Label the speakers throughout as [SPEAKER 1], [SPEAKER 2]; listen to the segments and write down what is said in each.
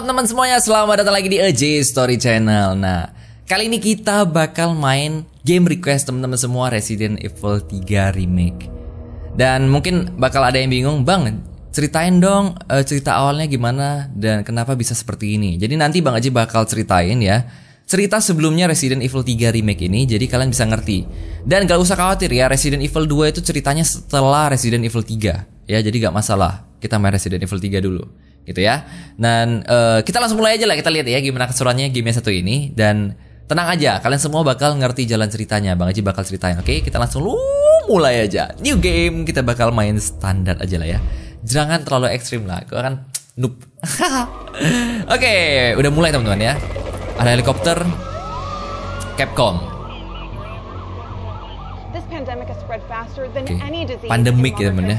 [SPEAKER 1] teman-teman semuanya, selamat datang lagi di AJ Story Channel Nah, kali ini kita bakal main game request teman-teman semua Resident Evil 3 Remake Dan mungkin bakal ada yang bingung, Bang ceritain dong uh, cerita awalnya gimana dan kenapa bisa seperti ini Jadi nanti Bang Aji bakal ceritain ya cerita sebelumnya Resident Evil 3 remake ini jadi kalian bisa ngerti. Dan gak usah khawatir ya, Resident Evil 2 itu ceritanya setelah Resident Evil 3. Ya, jadi gak masalah. Kita main Resident Evil 3 dulu gitu ya. Dan uh, kita langsung mulai aja lah kita lihat ya gimana keseruannya game yang satu ini dan tenang aja kalian semua bakal ngerti jalan ceritanya. Bang Aji bakal ceritain. Oke, okay? kita langsung lu mulai aja. New game kita bakal main standar aja lah ya. Jangan terlalu ekstrim lah. Gua kan noob. Oke, okay, udah mulai teman-teman ya. Ada helikopter Capcom. Okay. Pandemic ya teman ya.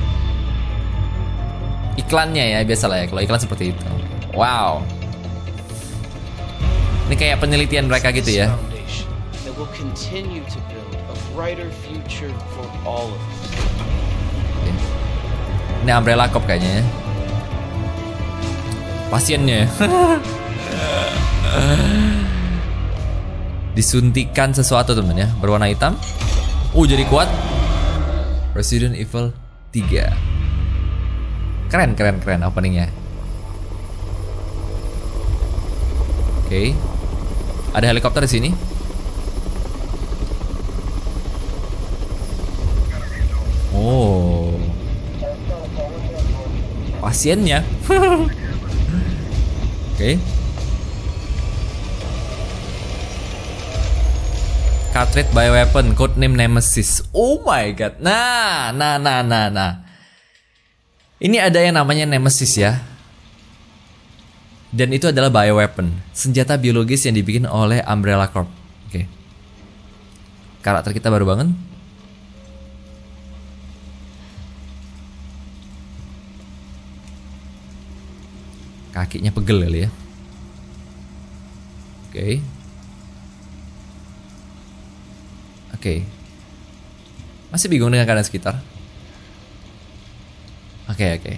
[SPEAKER 1] iklannya ya biasa lah ya kalau iklan seperti itu wow ini kayak penelitian mereka gitu ya ini umbrella cop kayaknya ya. pasiennya ya. disuntikan sesuatu temen ya berwarna hitam uh jadi kuat Resident Evil 3 keren keren keren openingnya oke okay. ada helikopter di sini oh pasiennya oke okay. Cartridge bioweapon, name Nemesis. Oh my god. Nah, nah, nah, nah, nah. Ini ada yang namanya Nemesis ya. Dan itu adalah bioweapon, senjata biologis yang dibikin oleh Umbrella Corp. Oke. Karakter kita baru banget. Kakinya pegel kali ya. Oke. Oke. Masih bingung dengan keadaan sekitar? Oke okay, oke. Okay.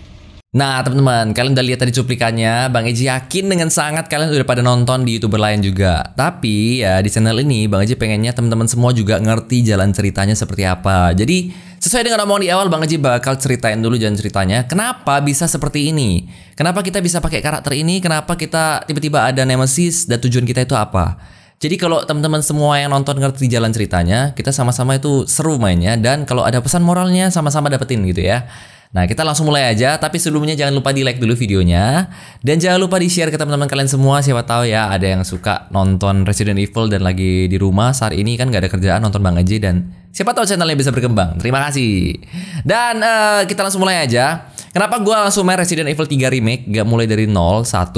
[SPEAKER 1] Nah teman-teman, kalian udah lihat tadi cuplikannya, Bang Eji yakin dengan sangat kalian udah pada nonton di youtuber lain juga. Tapi ya di channel ini Bang Eji pengennya teman-teman semua juga ngerti jalan ceritanya seperti apa. Jadi sesuai dengan omongan di awal, Bang Eji bakal ceritain dulu jalan ceritanya. Kenapa bisa seperti ini? Kenapa kita bisa pakai karakter ini? Kenapa kita tiba-tiba ada nemesis dan tujuan kita itu apa? Jadi kalau teman-teman semua yang nonton ngerti jalan ceritanya, kita sama-sama itu seru mainnya dan kalau ada pesan moralnya sama-sama dapetin gitu ya. Nah, kita langsung mulai aja, tapi sebelumnya jangan lupa di-like dulu videonya dan jangan lupa di-share ke teman-teman kalian semua siapa tahu ya ada yang suka nonton Resident Evil dan lagi di rumah saat ini kan gak ada kerjaan nonton Bang Aji dan siapa tahu channelnya bisa berkembang. Terima kasih. Dan uh, kita langsung mulai aja. Kenapa gua langsung main Resident Evil 3 Remake gak mulai dari 0, 1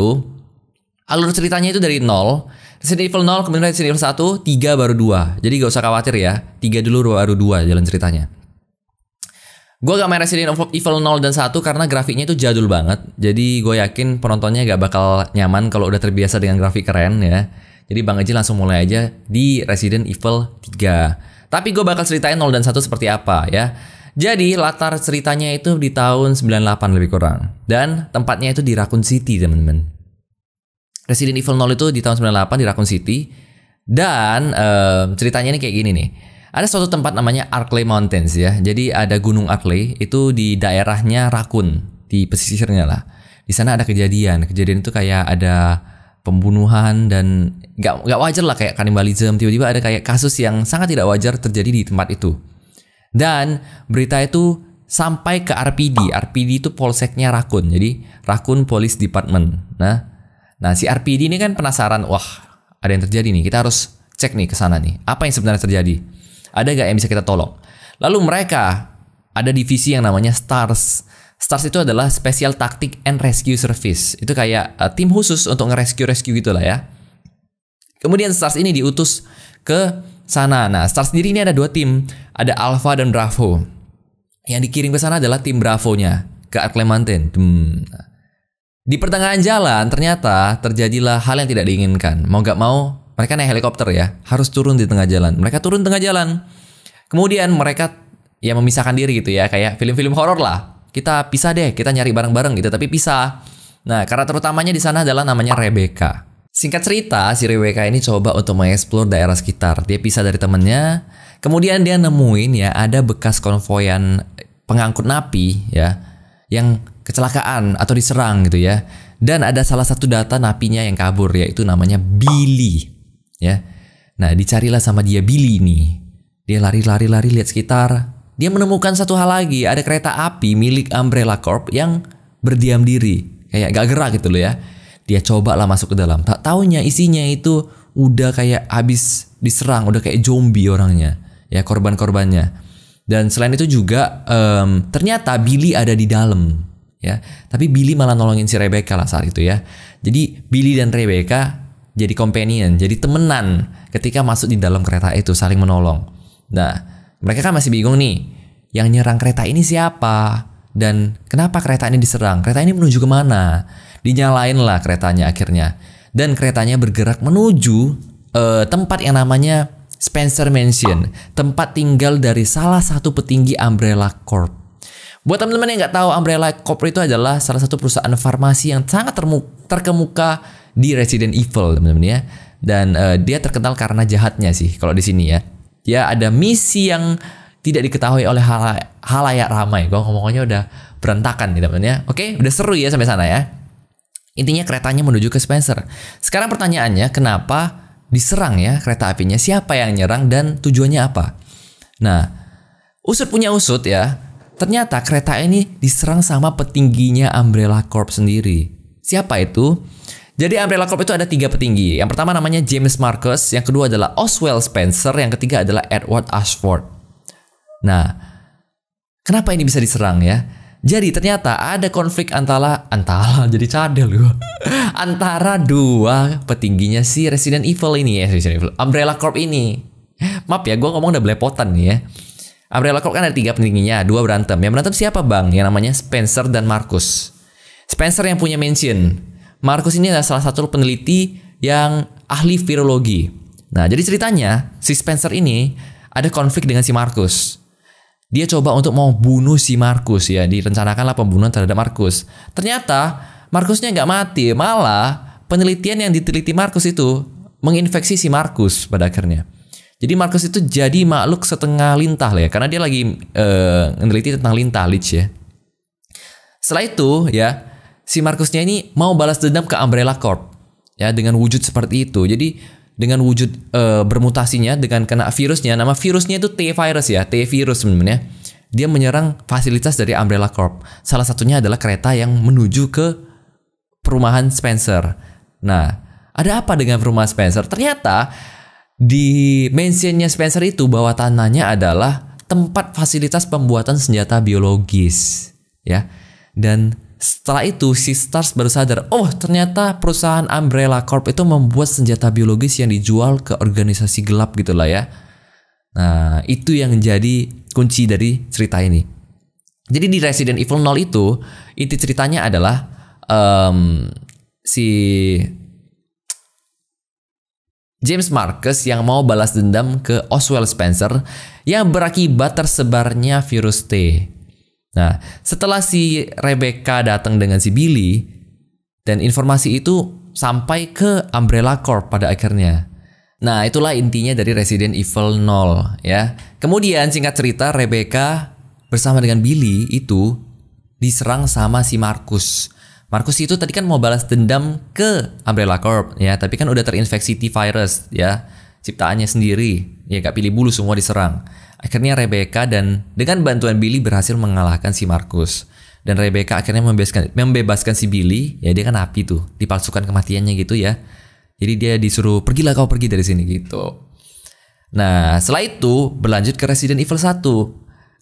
[SPEAKER 1] alur ceritanya itu dari 0 Resident Evil 0 kemudian Resident Evil 1 3 baru 2 jadi gak usah khawatir ya 3 dulu baru 2 jalan ceritanya Gue gak main Resident Evil 0 dan 1 karena grafiknya itu jadul banget. Jadi gue yakin penontonnya gak bakal nyaman kalau udah terbiasa dengan grafik keren ya. Jadi Bang Eji langsung mulai aja di Resident Evil 3. Tapi gue bakal ceritain 0 dan 1 seperti apa ya. Jadi latar ceritanya itu di tahun 98 lebih kurang. Dan tempatnya itu di Raccoon City teman-teman. Resident Evil 0 itu di tahun 98 di Raccoon City. Dan eh, ceritanya ini kayak gini nih ada suatu tempat namanya Arklay Mountains ya. Jadi ada Gunung Arklay itu di daerahnya Rakun, di pesisirnya lah. Di sana ada kejadian. Kejadian itu kayak ada pembunuhan dan gak, nggak wajar lah kayak kanibalisme tiba-tiba ada kayak kasus yang sangat tidak wajar terjadi di tempat itu. Dan berita itu sampai ke RPD. RPD itu polseknya Rakun. Jadi Rakun Police Department. Nah, nah si RPD ini kan penasaran, wah, ada yang terjadi nih. Kita harus cek nih ke sana nih. Apa yang sebenarnya terjadi? Ada nggak yang bisa kita tolong? Lalu mereka ada divisi yang namanya STARS. STARS itu adalah Special Tactic and Rescue Service. Itu kayak uh, tim khusus untuk ngerescue-rescue gitu lah ya. Kemudian STARS ini diutus ke sana. Nah, STARS sendiri ini ada dua tim. Ada Alpha dan Bravo. Yang dikirim ke sana adalah tim Bravo-nya. Ke Atlemantin. Hmm. Di pertengahan jalan ternyata terjadilah hal yang tidak diinginkan. Mau gak mau mereka naik helikopter ya, harus turun di tengah jalan. Mereka turun tengah jalan. Kemudian mereka ya memisahkan diri gitu ya, kayak film-film horor lah. Kita pisah deh, kita nyari bareng-bareng gitu, tapi pisah. Nah, karena terutamanya di sana adalah namanya Rebecca. Singkat cerita, si Rebecca ini coba untuk mengeksplor daerah sekitar. Dia pisah dari temennya, kemudian dia nemuin ya ada bekas konvoyan pengangkut napi ya yang kecelakaan atau diserang gitu ya. Dan ada salah satu data napinya yang kabur yaitu namanya Billy ya. Nah, dicarilah sama dia Billy nih. Dia lari-lari-lari lihat sekitar. Dia menemukan satu hal lagi, ada kereta api milik Umbrella Corp yang berdiam diri, kayak gak gerak gitu loh ya. Dia coba lah masuk ke dalam. Tak taunya isinya itu udah kayak habis diserang, udah kayak zombie orangnya, ya korban-korbannya. Dan selain itu juga um, ternyata Billy ada di dalam, ya. Tapi Billy malah nolongin si Rebecca lah saat itu ya. Jadi Billy dan Rebecca jadi companion, jadi temenan ketika masuk di dalam kereta itu saling menolong. Nah, mereka kan masih bingung nih, yang nyerang kereta ini siapa dan kenapa kereta ini diserang? Kereta ini menuju kemana? Dinyalain lah keretanya akhirnya dan keretanya bergerak menuju uh, tempat yang namanya Spencer Mansion, tempat tinggal dari salah satu petinggi Umbrella Corp. Buat teman-teman yang nggak tahu, Umbrella Corp itu adalah salah satu perusahaan farmasi yang sangat terkemuka di Resident Evil teman-teman ya. Dan uh, dia terkenal karena jahatnya sih kalau di sini ya. ya ada misi yang tidak diketahui oleh hal halayak ramai. Gua ngomongnya udah berantakan nih teman ya. Oke, udah seru ya sampai sana ya. Intinya keretanya menuju ke Spencer. Sekarang pertanyaannya kenapa diserang ya kereta apinya? Siapa yang nyerang dan tujuannya apa? Nah, usut punya usut ya. Ternyata kereta ini diserang sama petingginya Umbrella Corp sendiri. Siapa itu? Jadi Umbrella Corp itu ada tiga petinggi. Yang pertama namanya James Marcus, yang kedua adalah Oswald Spencer, yang ketiga adalah Edward Ashford. Nah, kenapa ini bisa diserang ya? Jadi ternyata ada konflik antara antara jadi cadel gua. antara dua petingginya si Resident Evil ini ya, Resident Evil. Umbrella Corp ini. Maaf ya, gua ngomong udah belepotan nih ya. Umbrella Corp kan ada tiga petingginya, dua berantem. Yang berantem siapa bang? Yang namanya Spencer dan Marcus. Spencer yang punya mansion. Markus ini adalah salah satu peneliti yang ahli virologi. Nah, jadi ceritanya si Spencer ini ada konflik dengan si Markus. Dia coba untuk mau bunuh si Markus ya, direncanakanlah pembunuhan terhadap Markus. Ternyata Markusnya nggak mati, malah penelitian yang diteliti Markus itu menginfeksi si Markus pada akhirnya. Jadi Markus itu jadi makhluk setengah lintah lah ya, karena dia lagi uh, meneliti tentang lintah lich ya. Setelah itu ya, si Markusnya ini mau balas dendam ke Umbrella Corp ya dengan wujud seperti itu. Jadi dengan wujud e, bermutasinya dengan kena virusnya, nama virusnya itu T virus ya, T virus sebenarnya. Dia menyerang fasilitas dari Umbrella Corp. Salah satunya adalah kereta yang menuju ke perumahan Spencer. Nah, ada apa dengan perumahan Spencer? Ternyata di mentionnya Spencer itu bahwa tanahnya adalah tempat fasilitas pembuatan senjata biologis, ya. Dan setelah itu, si Stars baru sadar, oh ternyata perusahaan Umbrella Corp itu membuat senjata biologis yang dijual ke organisasi gelap gitu lah ya. Nah, itu yang jadi kunci dari cerita ini. Jadi di Resident Evil 0 itu, inti ceritanya adalah um, si James Marcus yang mau balas dendam ke Oswald Spencer yang berakibat tersebarnya virus T. Nah, setelah si Rebecca datang dengan si Billy, dan informasi itu sampai ke Umbrella Corp pada akhirnya. Nah, itulah intinya dari Resident Evil 0 ya. Kemudian singkat cerita Rebecca bersama dengan Billy itu diserang sama si Markus. Markus itu tadi kan mau balas dendam ke Umbrella Corp ya, tapi kan udah terinfeksi T virus ya, ciptaannya sendiri. Ya gak pilih bulu semua diserang. Akhirnya Rebecca dan dengan bantuan Billy berhasil mengalahkan si Markus. Dan Rebecca akhirnya membebaskan, membebaskan si Billy, ya dia kan api tuh, dipalsukan kematiannya gitu ya. Jadi dia disuruh pergilah kau pergi dari sini gitu. Nah, setelah itu berlanjut ke Resident Evil 1.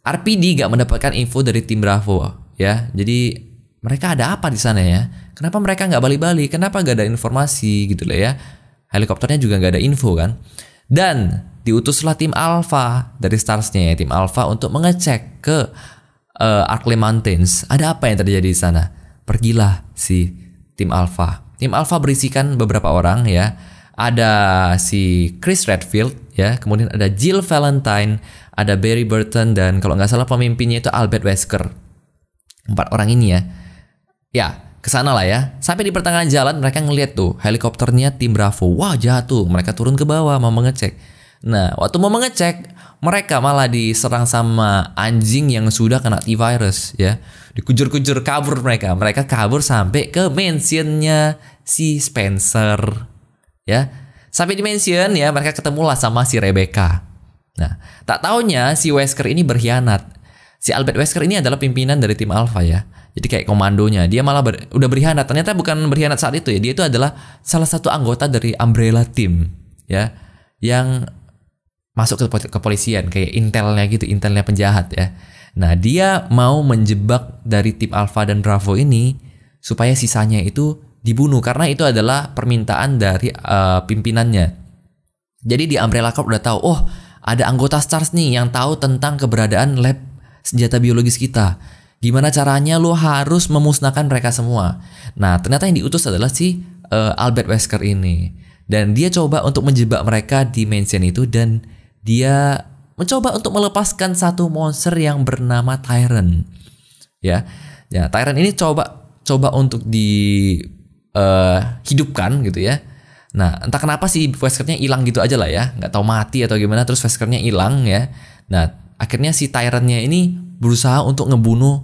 [SPEAKER 1] RPD gak mendapatkan info dari tim Bravo ya. Jadi mereka ada apa di sana ya? Kenapa mereka nggak balik-balik? Kenapa gak ada informasi gitu loh ya? Helikopternya juga nggak ada info kan? Dan diutuslah tim Alpha dari Starsnya ya, tim Alpha untuk mengecek ke uh, eh, Arkley Mountains. Ada apa yang terjadi di sana? Pergilah si tim Alpha. Tim Alpha berisikan beberapa orang ya. Ada si Chris Redfield ya, kemudian ada Jill Valentine, ada Barry Burton dan kalau nggak salah pemimpinnya itu Albert Wesker. Empat orang ini ya. Ya, ke sana lah ya. Sampai di pertengahan jalan mereka ngeliat tuh helikopternya tim Bravo. Wah, jatuh. Mereka turun ke bawah mau mengecek Nah, waktu mau mengecek, mereka malah diserang sama anjing yang sudah kena T-virus ya. Dikujur-kujur kabur mereka. Mereka kabur sampai ke mansionnya si Spencer ya. Sampai di mansion ya mereka ketemulah sama si Rebecca. Nah, tak tahunya si Wesker ini berkhianat. Si Albert Wesker ini adalah pimpinan dari tim Alpha ya. Jadi kayak komandonya, dia malah ber, udah berkhianat. Ternyata bukan berkhianat saat itu ya. Dia itu adalah salah satu anggota dari Umbrella Team ya yang masuk ke kepolisian kayak intelnya gitu, intelnya penjahat ya. Nah, dia mau menjebak dari tim Alpha dan Bravo ini supaya sisanya itu dibunuh karena itu adalah permintaan dari uh, pimpinannya. Jadi di Umbrella Corp udah tahu, oh, ada anggota STARS nih yang tahu tentang keberadaan lab senjata biologis kita. Gimana caranya lo harus memusnahkan mereka semua. Nah, ternyata yang diutus adalah si uh, Albert Wesker ini. Dan dia coba untuk menjebak mereka di mansion itu dan dia mencoba untuk melepaskan satu monster yang bernama Tyrant. Ya. Ya, Tyrant ini coba coba untuk di uh, hidupkan gitu ya. Nah, entah kenapa sih veskernya hilang gitu aja lah ya, nggak tahu mati atau gimana terus veskernya hilang ya. Nah, akhirnya si Tyrantnya ini berusaha untuk ngebunuh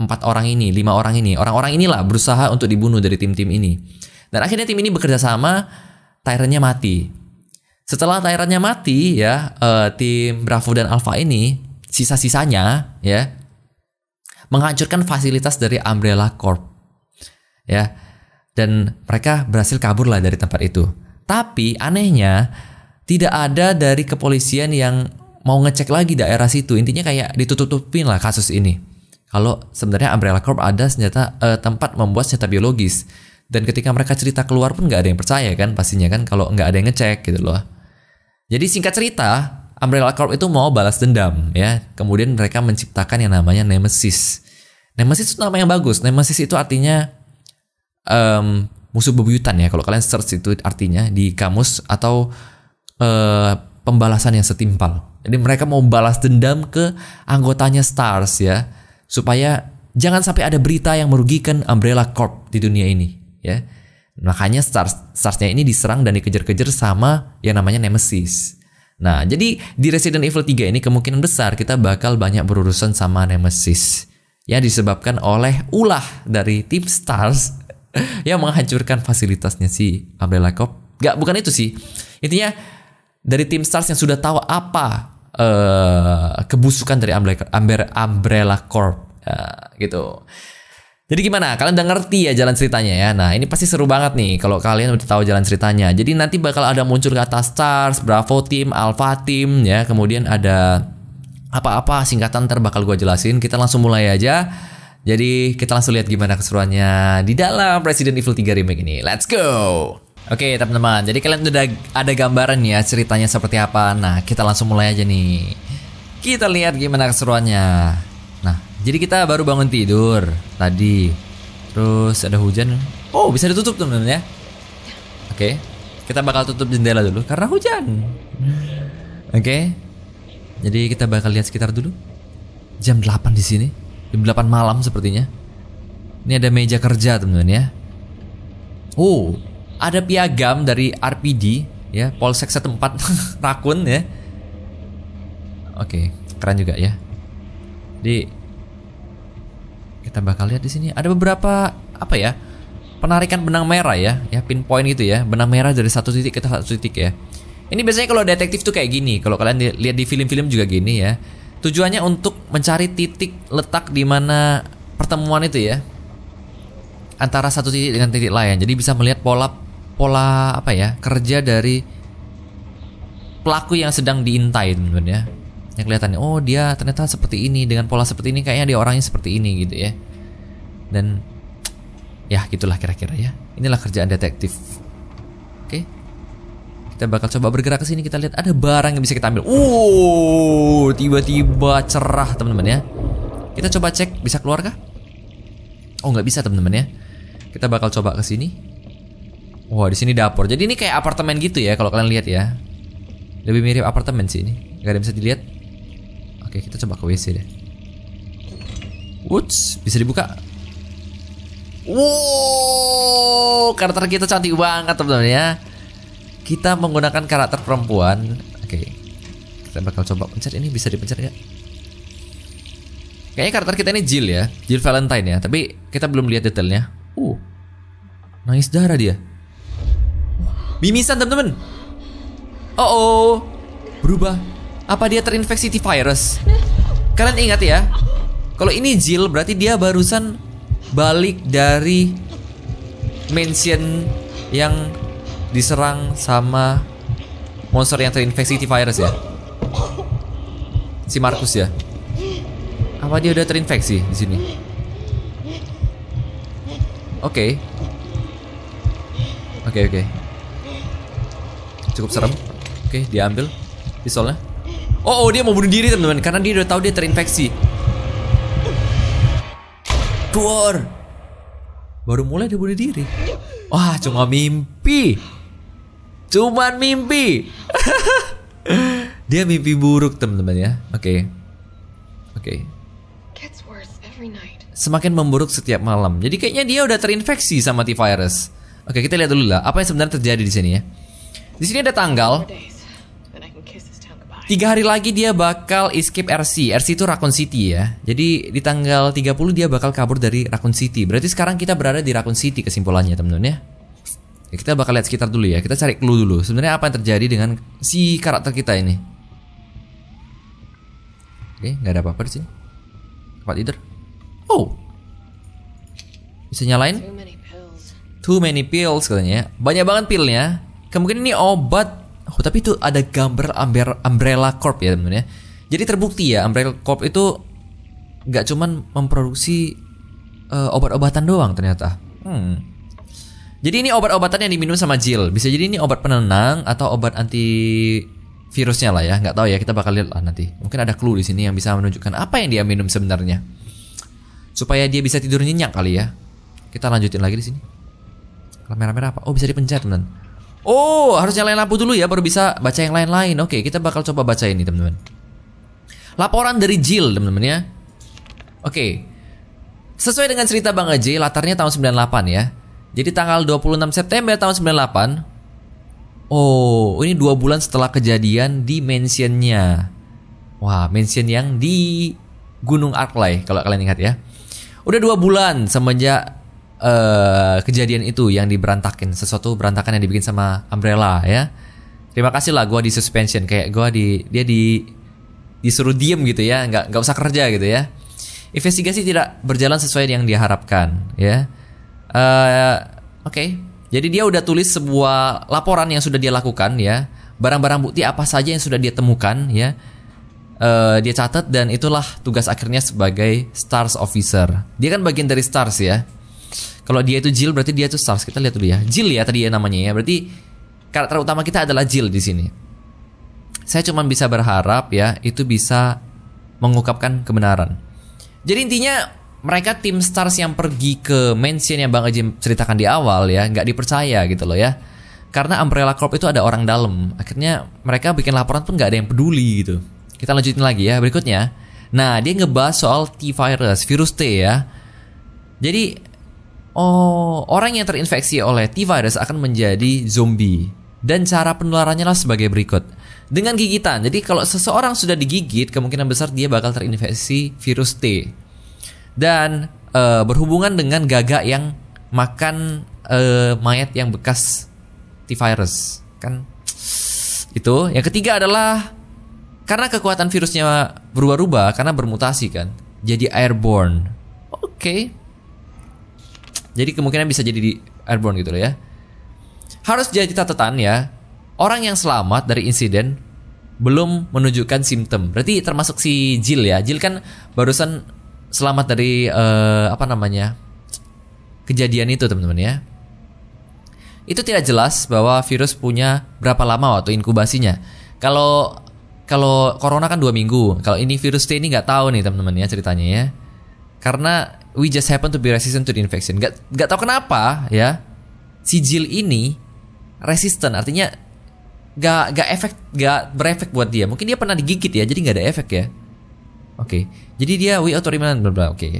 [SPEAKER 1] empat orang ini, lima orang ini, orang-orang inilah berusaha untuk dibunuh dari tim-tim ini. Dan akhirnya tim ini bekerja sama, Tyrantnya mati. Setelah Tyrannya mati ya, uh, tim Bravo dan Alpha ini sisa-sisanya ya menghancurkan fasilitas dari Umbrella Corp. Ya. Dan mereka berhasil kabur lah dari tempat itu. Tapi anehnya tidak ada dari kepolisian yang mau ngecek lagi daerah situ. Intinya kayak ditutup-tutupin lah kasus ini. Kalau sebenarnya Umbrella Corp ada senjata uh, tempat membuat senjata biologis dan ketika mereka cerita keluar pun nggak ada yang percaya kan pastinya kan kalau nggak ada yang ngecek gitu loh jadi singkat cerita, Umbrella Corp itu mau balas dendam ya. Kemudian mereka menciptakan yang namanya Nemesis. Nemesis itu nama yang bagus. Nemesis itu artinya um, musuh bebuyutan ya. Kalau kalian search itu artinya di kamus atau uh, pembalasan yang setimpal. Jadi mereka mau balas dendam ke anggotanya Stars ya, supaya jangan sampai ada berita yang merugikan Umbrella Corp di dunia ini ya. Makanya Stars Starsnya ini diserang dan dikejar-kejar sama yang namanya Nemesis. Nah, jadi di Resident Evil 3 ini kemungkinan besar kita bakal banyak berurusan sama Nemesis. Ya disebabkan oleh ulah dari tim Stars yang menghancurkan fasilitasnya si Umbrella Corp. Gak, bukan itu sih. Intinya dari tim Stars yang sudah tahu apa uh, kebusukan dari Umbrella, Corp uh, gitu. Jadi gimana? Kalian udah ngerti ya jalan ceritanya ya. Nah, ini pasti seru banget nih kalau kalian udah tahu jalan ceritanya. Jadi nanti bakal ada muncul kata stars, bravo team, alpha team ya. Kemudian ada apa-apa singkatan ntar bakal gue jelasin. Kita langsung mulai aja. Jadi kita langsung lihat gimana keseruannya di dalam Resident Evil 3 Remake ini. Let's go! Oke teman-teman, jadi kalian udah ada gambaran ya ceritanya seperti apa. Nah, kita langsung mulai aja nih. Kita lihat gimana keseruannya. Jadi kita baru bangun tidur tadi. Terus ada hujan. Oh, bisa ditutup teman-teman ya. Oke. Okay. Kita bakal tutup jendela dulu karena hujan. Oke. Okay. Jadi kita bakal lihat sekitar dulu. Jam 8 di sini. Jam 8 malam sepertinya. Ini ada meja kerja teman-teman ya. Oh, ada piagam dari RPD ya, Polsek setempat Rakun ya. Oke, okay. keren juga ya. Di kita bakal lihat di sini ada beberapa apa ya penarikan benang merah ya, ya pinpoint gitu ya, benang merah dari satu titik ke satu titik ya. Ini biasanya kalau detektif tuh kayak gini, kalau kalian lihat di film-film juga gini ya. Tujuannya untuk mencari titik letak di mana pertemuan itu ya antara satu titik dengan titik lain. Jadi bisa melihat pola pola apa ya kerja dari pelaku yang sedang diintai teman-teman ya yang kelihatannya, oh dia ternyata seperti ini dengan pola seperti ini kayaknya dia orangnya seperti ini gitu ya dan ya gitulah kira-kira ya inilah kerjaan detektif oke kita bakal coba bergerak ke sini kita lihat ada barang yang bisa kita ambil uh tiba-tiba cerah teman-teman ya kita coba cek bisa keluar kah oh nggak bisa teman-teman ya kita bakal coba ke sini wah di sini dapur jadi ini kayak apartemen gitu ya kalau kalian lihat ya lebih mirip apartemen sih ini nggak ada yang bisa dilihat Oke, kita coba ke WC deh. Wuts, bisa dibuka. Wow, karakter kita cantik banget teman-teman ya. Kita menggunakan karakter perempuan. Oke, kita bakal coba pencet ini bisa dipencet ya. Kayaknya karakter kita ini Jill ya, Jill Valentine ya. Tapi kita belum lihat detailnya. Uh, nangis darah dia. Mimisan teman-teman. Oh oh, berubah apa dia terinfeksi t virus? Kalian ingat ya? Kalau ini Jill berarti dia barusan balik dari mansion yang diserang sama monster yang terinfeksi t virus ya. Si Markus ya. Apa dia udah terinfeksi di sini? Oke. Okay. Oke okay, oke. Okay. Cukup serem. Oke, okay, diambil pistolnya. Oh, oh dia mau bunuh diri teman-teman karena dia udah tahu dia terinfeksi. Keluar. Baru mulai dia bunuh diri. Wah, cuma mimpi. Cuman mimpi. dia mimpi buruk teman-teman ya. Oke. Okay. Oke. Okay. Semakin memburuk setiap malam. Jadi kayaknya dia udah terinfeksi sama T-virus. Oke, okay, kita lihat dulu lah apa yang sebenarnya terjadi di sini ya. Di sini ada tanggal. Tiga hari lagi dia bakal escape RC. RC itu Raccoon City ya. Jadi di tanggal 30 dia bakal kabur dari Raccoon City. Berarti sekarang kita berada di Raccoon City kesimpulannya teman-teman ya. ya. Kita bakal lihat sekitar dulu ya. Kita cari clue dulu. Sebenarnya apa yang terjadi dengan si karakter kita ini? Oke, nggak ada apa-apa sih. sini. Tempat tidur. Oh. Bisa nyalain? Too many pills katanya. Banyak banget pilnya. Kemungkinan ini obat Oh, tapi itu ada gambar Umbrella Corp ya teman-teman ya. Jadi terbukti ya Umbrella Corp itu nggak cuman memproduksi uh, obat-obatan doang ternyata. Hmm. Jadi ini obat-obatan yang diminum sama Jill. Bisa jadi ini obat penenang atau obat anti virusnya lah ya. Nggak tahu ya, kita bakal lihat lah nanti. Mungkin ada clue di sini yang bisa menunjukkan apa yang dia minum sebenarnya. Supaya dia bisa tidur nyenyak kali ya. Kita lanjutin lagi di sini. Kamera merah apa? Oh, bisa dipencet, teman. -teman. Oh, harus nyalain lampu dulu ya baru bisa baca yang lain-lain. Oke, kita bakal coba baca ini, teman-teman. Laporan dari Jill, teman-teman ya. Oke. Sesuai dengan cerita Bang Aji, latarnya tahun 98 ya. Jadi tanggal 26 September tahun 98. Oh, ini dua bulan setelah kejadian di mansionnya. Wah, mansion yang di Gunung Arklay kalau kalian ingat ya. Udah dua bulan semenjak Eh, kejadian itu yang diberantakin, sesuatu berantakan yang dibikin sama Umbrella ya. Terima kasih lah gue di suspension kayak gue di dia di disuruh diem gitu ya, nggak nggak usah kerja gitu ya. Investigasi tidak berjalan sesuai yang diharapkan ya. Uh, Oke, okay. jadi dia udah tulis sebuah laporan yang sudah dia lakukan ya, barang-barang bukti apa saja yang sudah dia temukan ya. Uh, dia catat dan itulah tugas akhirnya sebagai stars officer. Dia kan bagian dari stars ya kalau dia itu Jill berarti dia itu Stars. Kita lihat dulu ya. Jill ya tadi ya namanya ya. Berarti karakter utama kita adalah Jill di sini. Saya cuma bisa berharap ya itu bisa mengungkapkan kebenaran. Jadi intinya mereka tim Stars yang pergi ke mansion yang Bang Ajim ceritakan di awal ya nggak dipercaya gitu loh ya. Karena Umbrella Corp itu ada orang dalam. Akhirnya mereka bikin laporan pun nggak ada yang peduli gitu. Kita lanjutin lagi ya berikutnya. Nah, dia ngebahas soal T-virus, virus T ya. Jadi Oh, orang yang terinfeksi oleh T-virus akan menjadi zombie. Dan cara penularannya lah sebagai berikut. Dengan gigitan. Jadi kalau seseorang sudah digigit, kemungkinan besar dia bakal terinfeksi virus T. Dan e, berhubungan dengan gagak yang makan e, mayat yang bekas T-virus. Kan itu. Yang ketiga adalah karena kekuatan virusnya berubah-ubah karena bermutasi kan. Jadi airborne. Oke. Okay jadi kemungkinan bisa jadi di airborne gitu loh ya. Harus jadi catatan ya, orang yang selamat dari insiden belum menunjukkan simptom. Berarti termasuk si Jill ya. Jill kan barusan selamat dari uh, apa namanya? kejadian itu, teman-teman ya. Itu tidak jelas bahwa virus punya berapa lama waktu inkubasinya. Kalau kalau corona kan dua minggu. Kalau ini virus T ini nggak tahu nih teman-teman ya ceritanya ya. Karena we just happen to be resistant to the infection. Gak gak tau kenapa ya Si Jill ini resistant artinya gak gak efek gak berefek buat dia. Mungkin dia pernah digigit ya, jadi gak ada efek ya. Oke, okay. jadi dia we autoimmune bla bla. Oke. Okay.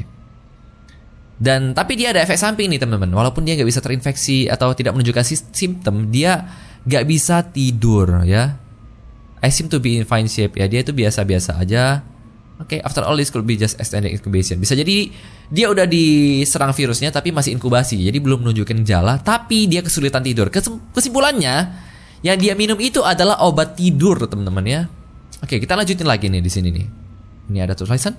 [SPEAKER 1] Dan tapi dia ada efek samping nih teman-teman. Walaupun dia nggak bisa terinfeksi atau tidak menunjukkan simptom, dia nggak bisa tidur ya. I seem to be in fine shape ya. Dia itu biasa-biasa aja. Oke, okay, after all this could be just extended incubation. Bisa jadi dia udah diserang virusnya tapi masih inkubasi. Jadi belum menunjukkan gejala tapi dia kesulitan tidur. Kesimpulannya, yang dia minum itu adalah obat tidur, teman-teman ya. Oke, okay, kita lanjutin lagi nih di sini nih. Ini ada tulisan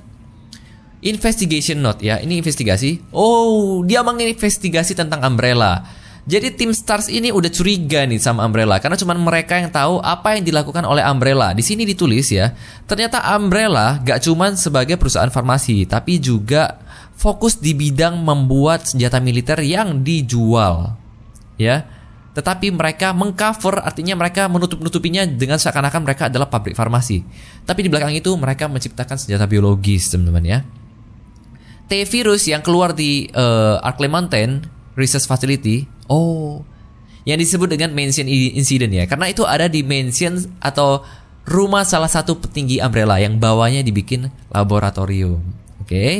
[SPEAKER 1] investigation note ya. Ini investigasi. Oh, dia menginvestigasi tentang umbrella. Jadi tim Stars ini udah curiga nih sama Umbrella karena cuman mereka yang tahu apa yang dilakukan oleh Umbrella. Di sini ditulis ya, ternyata Umbrella gak cuman sebagai perusahaan farmasi, tapi juga fokus di bidang membuat senjata militer yang dijual. Ya. Tetapi mereka mengcover artinya mereka menutup-nutupinya dengan seakan-akan mereka adalah pabrik farmasi. Tapi di belakang itu mereka menciptakan senjata biologis, teman-teman ya. T-virus yang keluar di uh, eh, Mountain research facility. Oh, yang disebut dengan mansion incident ya, karena itu ada di mansion atau rumah salah satu petinggi umbrella yang bawahnya dibikin laboratorium. Oke, okay?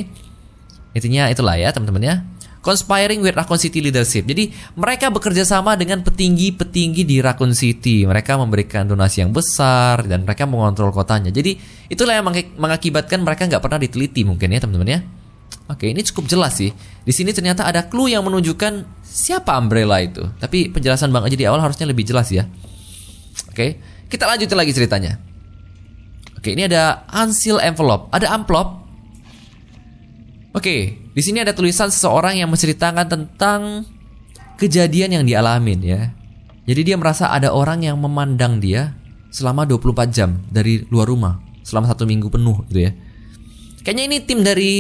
[SPEAKER 1] intinya itulah ya teman teman ya. Conspiring with Raccoon City Leadership. Jadi mereka bekerja sama dengan petinggi-petinggi di Raccoon City. Mereka memberikan donasi yang besar dan mereka mengontrol kotanya. Jadi itulah yang mengakibatkan mereka nggak pernah diteliti mungkin ya teman-teman ya. Oke, ini cukup jelas sih. Di sini ternyata ada clue yang menunjukkan siapa umbrella itu. Tapi penjelasan Bang aja di awal harusnya lebih jelas ya. Oke, kita lanjutin lagi ceritanya. Oke, ini ada unseal envelope. Ada amplop. Oke, di sini ada tulisan seseorang yang menceritakan tentang kejadian yang dialamin ya. Jadi dia merasa ada orang yang memandang dia selama 24 jam dari luar rumah selama satu minggu penuh gitu ya. Kayaknya ini tim dari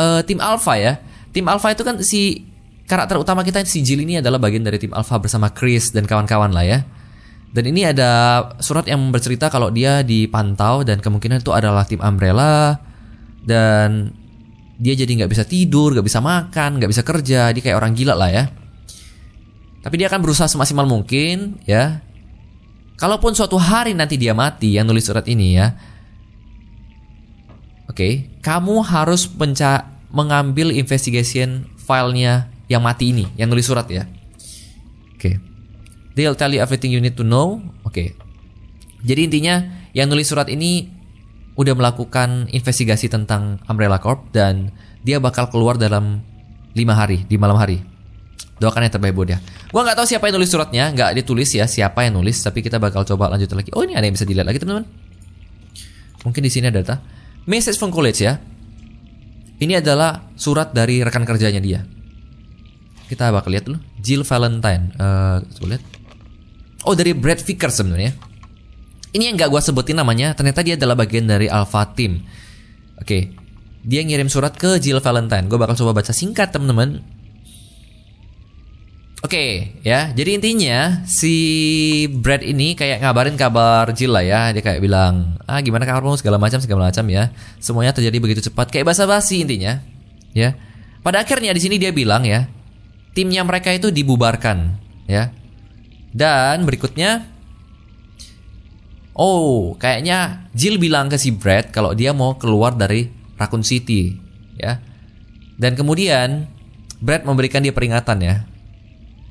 [SPEAKER 1] uh, tim Alpha ya. Tim Alpha itu kan si karakter utama kita si Jill ini adalah bagian dari tim Alpha bersama Chris dan kawan-kawan lah ya. Dan ini ada surat yang bercerita kalau dia dipantau dan kemungkinan itu adalah tim Umbrella dan dia jadi nggak bisa tidur, nggak bisa makan, nggak bisa kerja, dia kayak orang gila lah ya. Tapi dia akan berusaha semaksimal mungkin ya. Kalaupun suatu hari nanti dia mati yang nulis surat ini ya, Oke, okay, kamu harus menca mengambil investigation filenya yang mati ini, yang nulis surat ya. Oke. Okay. They'll tell you everything you need to know. Oke. Okay. Jadi intinya yang nulis surat ini udah melakukan investigasi tentang Umbrella Corp dan dia bakal keluar dalam lima hari di malam hari. Doakan yang terbaik buat dia. Gua nggak tahu siapa yang nulis suratnya, nggak ditulis ya siapa yang nulis, tapi kita bakal coba lanjut lagi. Oh ini ada yang bisa dilihat lagi teman-teman. Mungkin di sini ada data. Message from college ya. Ini adalah surat dari rekan kerjanya dia. Kita bakal lihat dulu. Jill Valentine. Uh, lihat. Oh dari Brad Vickers sebenarnya. Ini yang gak gue sebutin namanya. Ternyata dia adalah bagian dari Alpha Team. Oke. Okay. Dia ngirim surat ke Jill Valentine. Gue bakal coba baca singkat teman-teman. Oke okay, ya, jadi intinya si Brad ini kayak ngabarin kabar Jill lah ya, dia kayak bilang ah gimana kabarmu segala macam segala macam ya, semuanya terjadi begitu cepat kayak basa-basi intinya ya. Pada akhirnya di sini dia bilang ya, timnya mereka itu dibubarkan ya, dan berikutnya oh kayaknya Jill bilang ke si Brad kalau dia mau keluar dari Raccoon City ya, dan kemudian Brad memberikan dia peringatan ya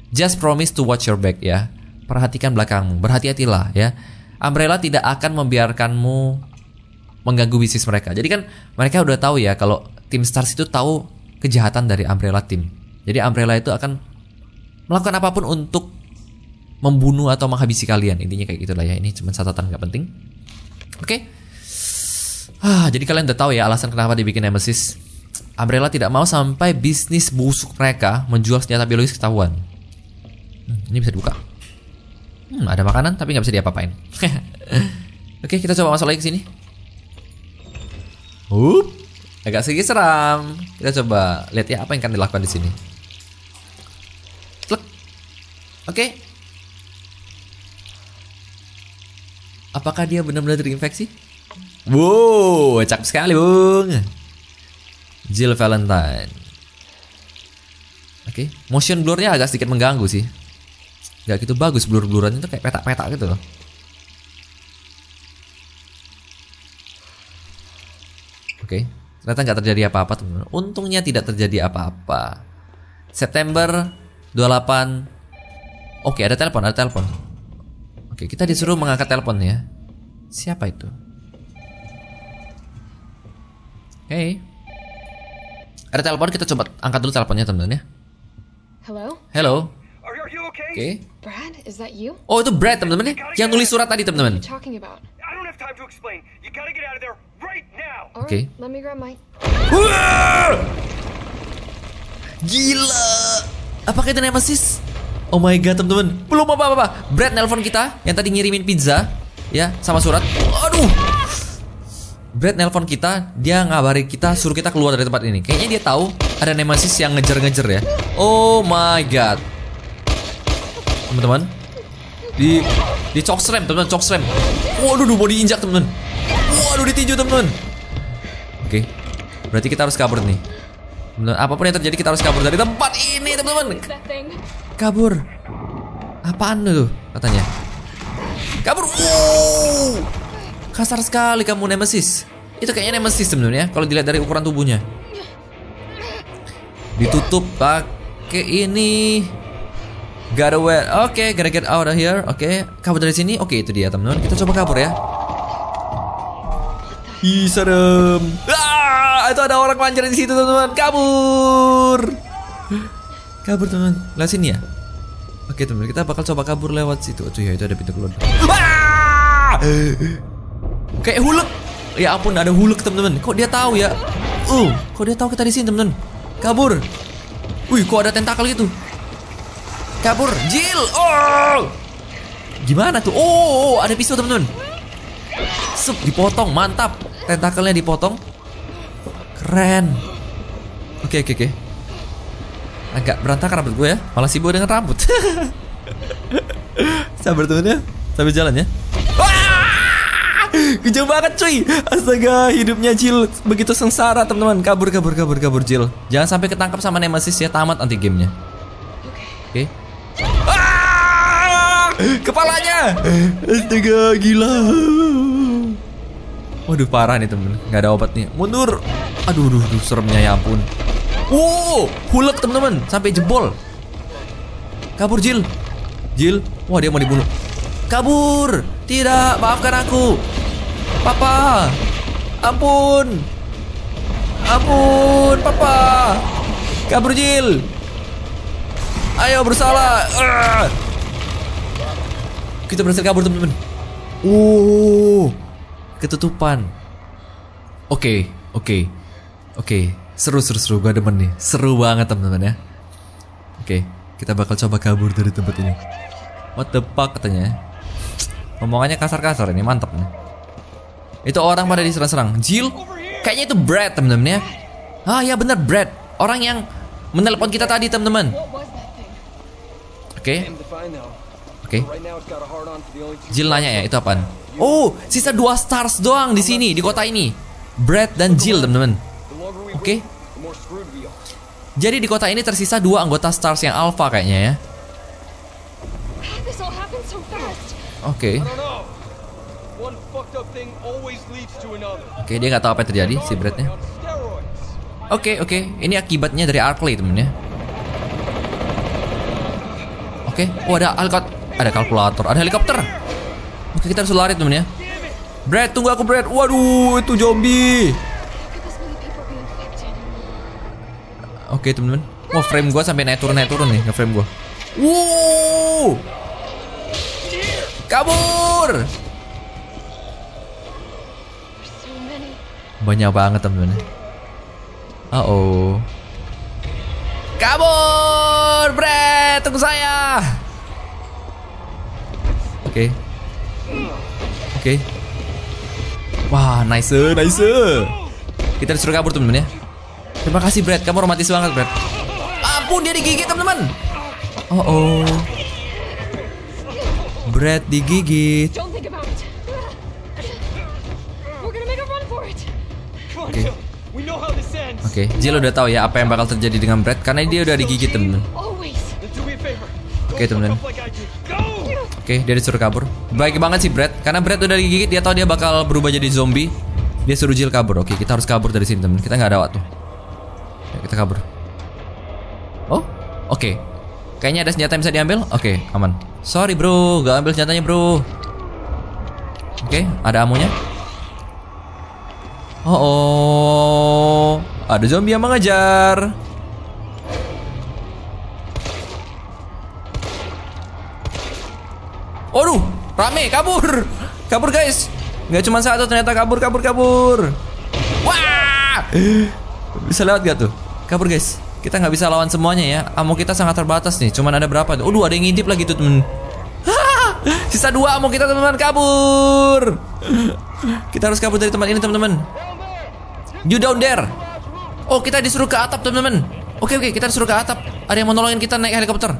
[SPEAKER 1] Just promise to watch your back ya. Perhatikan belakangmu, berhati-hatilah ya. Umbrella tidak akan membiarkanmu mengganggu bisnis mereka. Jadi kan mereka udah tahu ya kalau tim Stars itu tahu kejahatan dari Umbrella tim. Jadi Umbrella itu akan melakukan apapun untuk membunuh atau menghabisi kalian. Intinya kayak gitulah ya. Ini cuma catatan nggak penting. Oke. Okay? Ah, jadi kalian udah tahu ya alasan kenapa dibikin Nemesis. Umbrella tidak mau sampai bisnis busuk mereka menjual senjata biologis ketahuan. Hmm, ini bisa dibuka hmm, ada makanan tapi nggak bisa diapa-apain oke kita coba masuk lagi ke sini Up, agak sedikit seram. Kita coba lihat ya apa yang akan dilakukan di sini. Oke. Apakah dia benar-benar terinfeksi? Wow, cakep sekali, Bung. Jill Valentine. Oke, okay. motion blurnya agak sedikit mengganggu sih nggak gitu bagus blur-blurannya itu kayak petak-petak gitu loh oke ternyata nggak terjadi apa-apa teman untungnya tidak terjadi apa-apa September 28 oke ada telepon ada telepon oke kita disuruh mengangkat telepon ya siapa itu Hey. Ada telepon, kita coba angkat dulu teleponnya teman-teman ya. Hello? Hello. Oke. Okay.
[SPEAKER 2] Brad, is that you?
[SPEAKER 1] Oh, itu Brad, teman-teman ya. Yang nulis surat tadi, teman-teman. Oke. Okay. Gila. Apa itu Nemesis? Oh my god, teman-teman. Belum apa-apa. Brad nelpon kita yang tadi ngirimin pizza ya sama surat. Aduh. Brad nelpon kita, dia ngabarin kita suruh kita keluar dari tempat ini. Kayaknya dia tahu ada Nemesis yang ngejar-ngejar ya. Oh my god teman-teman. Di di cok slam, teman-teman, chok slam. Waduh, mau diinjak, teman-teman. Waduh, ditinju, teman-teman. Oke. Berarti kita harus kabur nih. Teman -teman, apapun yang terjadi kita harus kabur dari tempat ini, teman-teman. Kabur. Apaan lu katanya? Kabur. Wow. Kasar sekali kamu Nemesis. Itu kayaknya Nemesis sebenarnya kalau dilihat dari ukuran tubuhnya. Ditutup pakai ini. Gotta wait. Oke, okay, gotta get out of here. Oke, okay. kabur dari sini. Oke, okay, itu dia teman-teman. Kita coba kabur ya. Ih, serem. Ah, itu ada orang manjat di situ teman-teman. Kabur. Kabur teman. teman Lewat sini ya. Oke teman, teman kita bakal coba kabur lewat situ. Oh ya, itu ada pintu keluar. Ah! Kayak huluk. Ya ampun, ada huluk teman-teman. Kok dia tahu ya? Uh, kok dia tahu kita di sini teman-teman? Kabur. Wih, kok ada tentakel gitu? kabur. Jill. Oh. Gimana tuh? Oh, ada pisau, teman-teman. Sup, dipotong. Mantap. Tentakelnya dipotong. Keren. Oke, okay, oke, okay, oke. Okay. Agak berantakan rambut gue ya. Malah sibuk dengan rambut. Sabar temennya. Sambil jalan ya. Ah! Kejauh banget cuy Astaga hidupnya Jill Begitu sengsara teman-teman Kabur kabur kabur kabur Jill Jangan sampai ketangkap sama Nemesis ya Tamat anti gamenya Oke okay. Kepalanya. Astaga, gila. Waduh, parah nih temen. Nggak ada obat nih. Mundur. Aduh, aduh, aduh seremnya ya ampun. Wow, hulek temen-temen. Sampai jebol. Kabur, Jill Jill Wah, dia mau dibunuh. Kabur. Tidak, maafkan aku. Papa. Ampun. Ampun, Papa. Kabur, Jill Ayo bersalah. Urgh. Kita berhasil kabur teman-teman. Uh, ketutupan. Oke, okay, oke, okay, oke. Okay. Seru, seru, seru. Gua demen nih. Seru banget teman-teman ya. Oke, okay, kita bakal coba kabur dari tempat ini. What the fuck katanya? Ya. Omongannya kasar-kasar ini mantep nih. Itu orang pada diserang-serang. Jill, kayaknya itu Brad teman-teman ya. Ah ya benar Brad, orang yang menelepon kita tadi teman-teman. Oke. Okay. Oke. Okay. Jill nanya ya, itu apaan? Oh, sisa dua stars doang di sini di kota ini. Brad dan Jill, teman-teman. Oke. Okay. Jadi di kota ini tersisa dua anggota stars yang alpha kayaknya ya. Oke. Okay. Oke, okay, dia nggak tahu apa yang terjadi si Bradnya. Oke, okay, oke. Okay. Ini akibatnya dari Arkley, temennya. Oke. Okay. Oh, ada Alcott. Ada kalkulator, ada helikopter. Oke, kita harus lari teman ya. Brad, tunggu aku Brad. Waduh, itu zombie. Oke, teman-teman. Wah, frame gua sampai naik turun naik turun nih, nge-frame gua. Wow. Kabur. Banyak banget teman-teman. Uh oh. Kabur, Brad, tunggu saya. Oke. Okay. Oke. Okay. Wah, nice, nice. Kita disuruh kabur, teman-teman ya. Terima kasih, Brad. Kamu romantis banget, Brad. Ampun, dia digigit, teman-teman. Oh, oh. Brad digigit. Oke. Okay. Oke, okay. Jill udah tahu ya apa yang bakal terjadi dengan Brad karena dia udah digigit, teman Oke, okay, teman-teman. Oke, dia disuruh kabur. Baik banget sih Brad, karena Brad udah digigit, dia tahu dia bakal berubah jadi zombie. Dia suruh Jill kabur. Oke, kita harus kabur dari sini, teman. Kita nggak ada waktu. Ya, kita kabur. Oh, oke. Kayaknya ada senjata yang bisa diambil. Oke, aman. Sorry bro, gak ambil senjatanya bro. Oke, ada amunya. Oh, oh, ada zombie yang mengejar. Aduh, rame, kabur. Kabur, guys. Nggak cuma satu, ternyata kabur, kabur, kabur. Wah! Bisa lewat gak tuh? Kabur, guys. Kita nggak bisa lawan semuanya ya. Amo kita sangat terbatas nih. Cuman ada berapa? tuh? Aduh, ada yang ngintip lagi tuh, temen. Sisa dua amo kita, teman-teman. Kabur. Kita harus kabur dari teman ini, teman-teman. You down there. Oh, kita disuruh ke atap, teman-teman. Oke, oke, kita disuruh ke atap. Ada yang mau nolongin kita naik helikopter.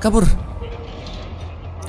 [SPEAKER 1] Kabur.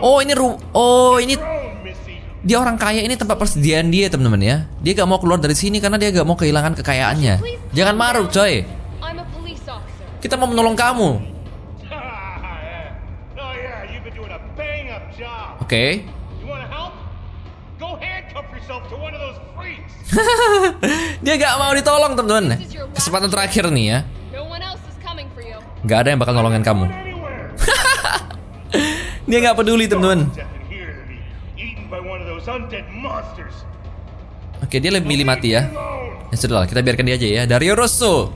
[SPEAKER 1] Oh ini ru Oh ini dia orang kaya ini tempat persediaan dia teman-teman ya. Dia gak mau keluar dari sini karena dia gak mau kehilangan kekayaannya. Jangan maruk coy. Kita mau menolong kamu. Oke. dia gak mau ditolong teman-teman. Kesempatan terakhir nih ya. Gak ada yang bakal nolongin kamu. Dia nggak peduli teman-teman. Oke dia lebih milih mati ya. Ya sudah kita biarkan dia aja ya. Dario Rosso.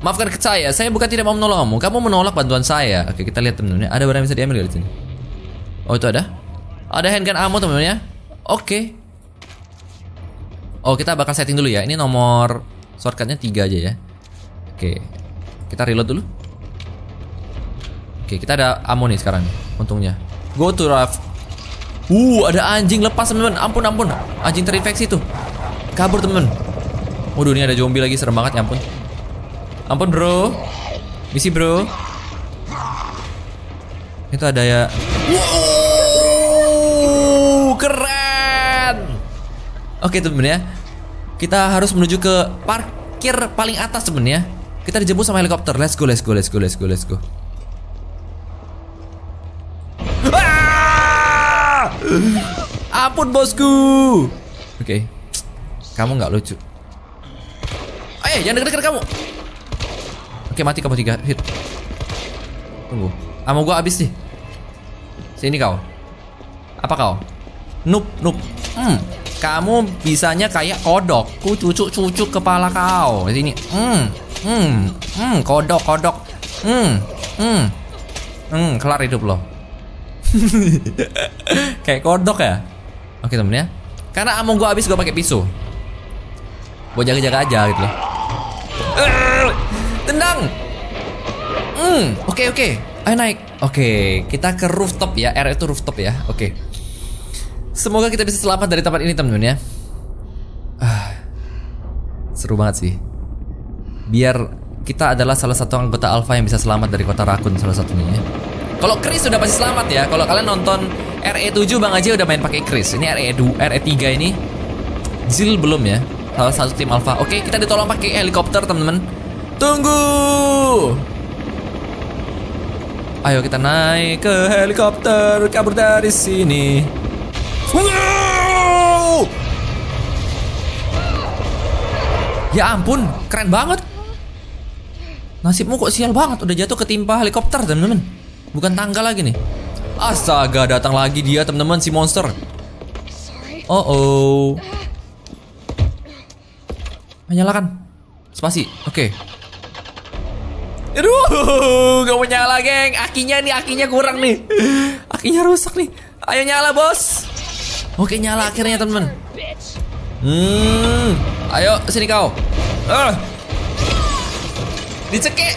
[SPEAKER 1] Maafkan ke saya, saya bukan tidak mau menolongmu. Kamu menolak bantuan saya. Oke kita lihat teman-teman. Ya. Ada barang yang bisa diambil di sini. Oh itu ada. Ada handgun ammo teman-teman ya. Oke. Oh kita bakal setting dulu ya. Ini nomor shortcutnya tiga aja ya. Oke. Kita reload dulu. Oke, kita ada ammo nih sekarang nih. Untungnya. Go to Raf. Uh, ada anjing lepas teman-teman. Ampun ampun. Anjing terinfeksi tuh. Kabur teman-teman. Waduh, ini ada zombie lagi serem banget, ya ampun. Ampun, Bro. Misi, Bro. Itu ada ya. Wow, keren. Oke, teman ya. Kita harus menuju ke parkir paling atas temen ya. Kita dijemput sama helikopter. Let's go, let's go, let's go, let's go, let's go. ampun bosku. Oke. Okay. Kamu nggak lucu. Eh, eh jangan deket-deket kamu. Oke, okay, mati kamu tiga hit. Tunggu. Amo ah, gua habis nih. Sini kau. Apa kau? Nup, nup. Hmm. Kamu bisanya kayak kodok. Ku cucuk kepala kau. Sini. Hmm. Hmm. Hmm, kodok, kodok. Hmm. Hmm. Hmm, kelar hidup loh. kayak kodok ya? Oke temen ya. Karena among gue habis gue pakai pisau. Gue jaga-jaga aja gitu loh. tendang. Hmm, oke oke. Ayo naik. Oke, okay, kita ke rooftop ya. R itu rooftop ya. Oke. Okay. Semoga kita bisa selamat dari tempat ini temen-temen ya. Ah, seru banget sih. Biar kita adalah salah satu anggota Alpha yang bisa selamat dari kota Rakun salah satunya. Ya. Kalau Chris sudah pasti selamat ya. Kalau kalian nonton RE7 Bang aja udah main pakai Chris. Ini RE2, RE3 ini Jill belum ya. Salah satu tim Alpha. Oke, kita ditolong pakai helikopter, teman-teman. Tunggu. Ayo kita naik ke helikopter, kabur dari sini. Wow! Ya ampun, keren banget. Nasibmu kok sial banget udah jatuh ketimpa helikopter, teman-teman. Bukan tangga lagi nih. Astaga, datang lagi dia teman-teman si monster. Oh oh. Menyalakan. Spasi. Oke. Okay. Aduh, gak mau nyala, geng. Akinya nih, akinya kurang nih. Akinya rusak nih. Ayo nyala, bos. Oke, nyala akhirnya, teman-teman. Hmm. Ayo, sini kau. Ah. Dicekik.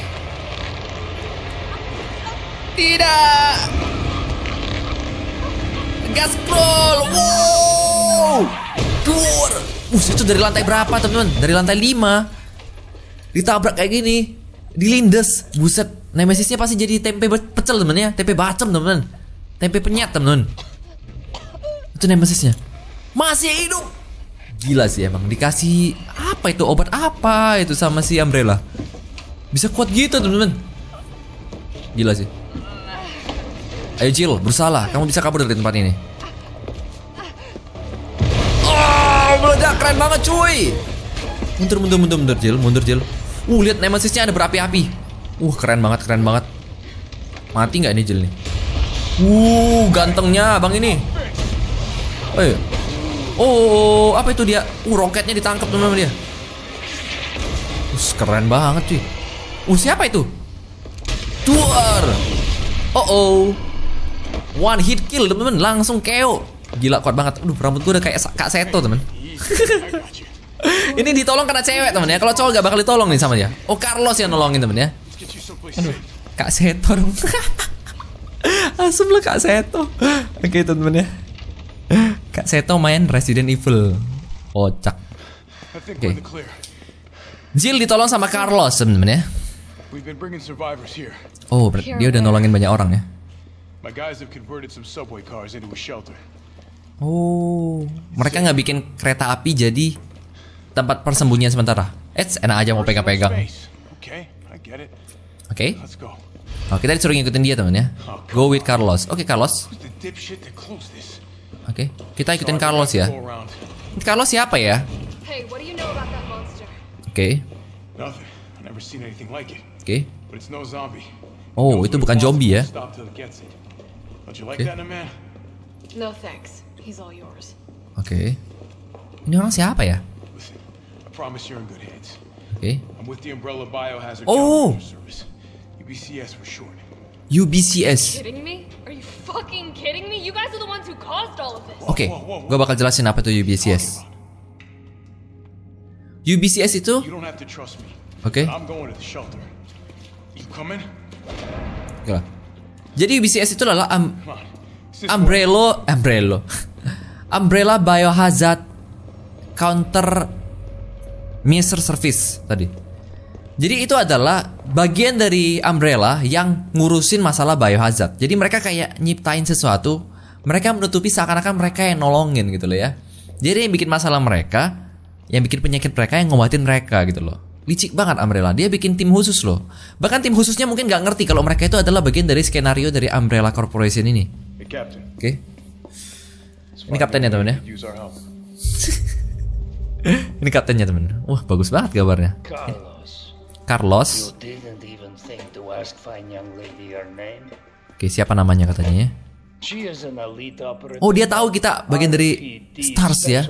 [SPEAKER 1] Tidak. Gasprol. Wow. Keluar. Uh, itu dari lantai berapa, teman-teman? Dari lantai 5. Ditabrak kayak gini. Dilindes. Buset. Nemesisnya pasti jadi tempe pecel, teman teman ya. Tempe bacem, teman-teman. Tempe penyet, teman-teman. Itu nemesisnya. Masih hidup. Gila sih emang dikasih apa itu obat apa itu sama si Umbrella. Bisa kuat gitu, teman-teman. Gila sih. Ayo Jill, bersalah. Kamu bisa kabur dari tempat ini. Oh, meledak keren banget cuy. Mundur, mundur, mundur, mundur Jill, mundur Jill. Uh, lihat nemesisnya ada berapi-api. Uh, keren banget, keren banget. Mati nggak ini Jill nih? Uh, gantengnya abang ini. Eh. Oh, apa itu dia? Uh, roketnya ditangkap teman-teman dia. Us, uh, keren banget cuy. Uh, siapa itu? Tuar. Oh, oh. One hit kill temen-temen langsung keo. Gila kuat banget. Aduh rambut gue udah kayak Kak Seto temen. ini ditolong karena cewek temen ya. Kalau cowok gak bakal ditolong nih sama dia. Oh Carlos yang nolongin temen ya. Aduh Kak Seto dong. Asum lah Kak Seto. Oke okay, temen ya. Kak Seto main Resident Evil. oh, Oke. Okay. Jill ditolong sama Carlos temen-temen ya.
[SPEAKER 2] Oh, dia udah
[SPEAKER 1] nolongin banyak orang ya.
[SPEAKER 2] My guys have converted some subway cars into a shelter.
[SPEAKER 1] Oh, mereka nggak bikin kereta api jadi tempat persembunyian sementara. Eh, enak aja mau pegang-pegang. Oke, -pegang. okay. Oh, kita disuruh ngikutin dia teman ya. Oh, go with Carlos. Oke, okay, Carlos. Oke, okay. kita ikutin Carlos ya. Carlos siapa ya? Oke. Okay.
[SPEAKER 2] Oke.
[SPEAKER 1] Okay. Oh, itu bukan zombie ya?
[SPEAKER 2] Would okay. man? No thanks. He's all yours.
[SPEAKER 1] Oke. Okay. Ini orang siapa ya?
[SPEAKER 2] Oke. Okay. oh. UBCS for short.
[SPEAKER 1] UBCS.
[SPEAKER 2] Kidding me? Are you fucking kidding me? You guys are the ones who caused all of this. Oke, okay. gue bakal
[SPEAKER 1] jelasin apa tuh UBCS. UBCS itu? Oke. Okay. Oke jadi BCS itu adalah um, umbrella, umbrella, umbrella biohazard counter measure service tadi. Jadi itu adalah bagian dari umbrella yang ngurusin masalah biohazard. Jadi mereka kayak nyiptain sesuatu, mereka menutupi seakan-akan mereka yang nolongin gitu loh ya. Jadi yang bikin masalah mereka, yang bikin penyakit mereka, yang ngobatin mereka gitu loh licik banget Umbrella. Dia bikin tim khusus loh. Bahkan tim khususnya mungkin nggak ngerti kalau mereka itu adalah bagian dari skenario dari Umbrella Corporation ini. Oke. Okay. Ini kaptennya temen ya. ini kaptennya temen. Wah bagus banget gambarnya. Carlos. Carlos. Oke okay, siapa namanya katanya ya?
[SPEAKER 2] Oh dia tahu kita bagian dari Stars ya.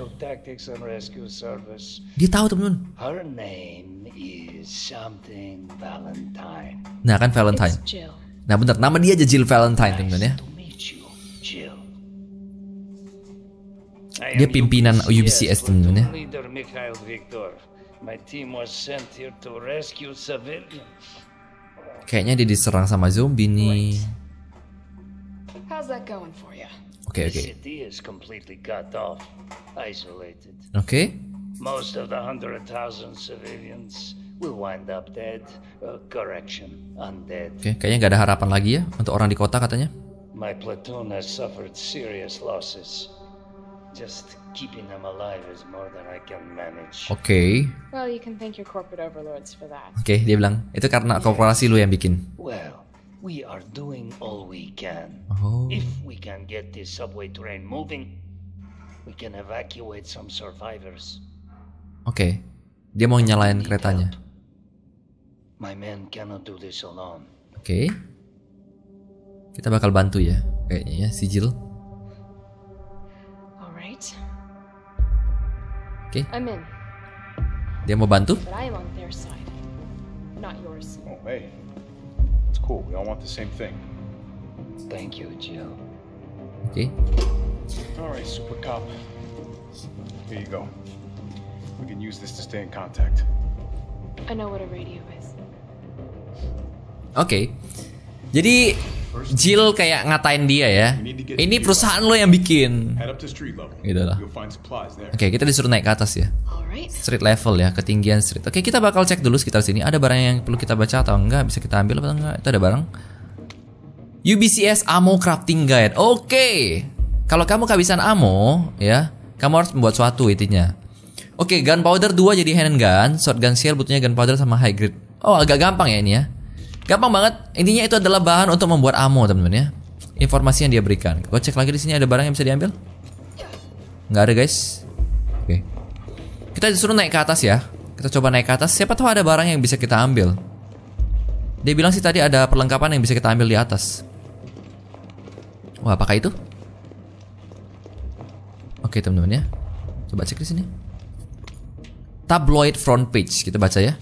[SPEAKER 2] Dia tahu teman-teman.
[SPEAKER 1] Nah kan Valentine. Nah bentar nama dia aja Jill Valentine teman-teman ya. Dia pimpinan UBCS teman-teman ya. Kayaknya dia diserang sama zombie nih.
[SPEAKER 2] How's that going for you? Ya? Okay, okay. The city is completely cut off, isolated. Okay. Most of the hundred thousand civilians will wind up dead. Uh, correction, undead. Oke, okay, kayaknya nggak ada
[SPEAKER 1] harapan lagi ya untuk orang di kota katanya.
[SPEAKER 2] My platoon has suffered serious losses. Just keeping them alive is more than I can manage. Oke. Okay. Well, you can thank your corporate overlords for that. Oke, okay,
[SPEAKER 1] dia bilang itu karena korporasi lu yang bikin.
[SPEAKER 2] Well, we are doing all we can. Oh. If we can get this subway train moving, we can evacuate some survivors.
[SPEAKER 1] Oke. Okay. Dia mau nyalain keretanya.
[SPEAKER 2] My men cannot do this alone.
[SPEAKER 1] Oke. Okay. Kita bakal bantu ya, kayaknya ya, Sigil. Alright. Oke. Okay. I'm in. Dia mau bantu?
[SPEAKER 2] But on their side, not yours. Oh, hey. Cool, we all want the same thing. Thank you, Jill. Okay. Alright, Super Cop. Here you go. We can use this to stay in contact. I know what a radio is.
[SPEAKER 1] Okay. Jadi Jill kayak ngatain dia ya. Ini perusahaan lo yang bikin.
[SPEAKER 2] Gitu lah. Oke, okay,
[SPEAKER 1] kita disuruh naik ke atas ya. Street level ya, ketinggian street. Oke, okay, kita bakal cek dulu sekitar sini. Ada barang yang perlu kita baca atau enggak? Bisa kita ambil atau enggak? Itu ada barang. UBCS Ammo Crafting Guide. Oke. Okay. Kalau kamu kehabisan ammo, ya, kamu harus membuat suatu intinya. Oke, okay, gunpowder 2 jadi hand gun, shotgun shell butuhnya gunpowder sama high grade. Oh, agak gampang ya ini ya. Gampang banget. Intinya itu adalah bahan untuk membuat ammo, teman-teman ya. Informasi yang dia berikan. Gue cek lagi di sini ada barang yang bisa diambil? Nggak ada, guys. Oke. Kita disuruh naik ke atas ya. Kita coba naik ke atas. Siapa tahu ada barang yang bisa kita ambil. Dia bilang sih tadi ada perlengkapan yang bisa kita ambil di atas. Wah, apakah itu? Oke, teman-teman ya. Coba cek di sini. Tabloid front page kita baca ya.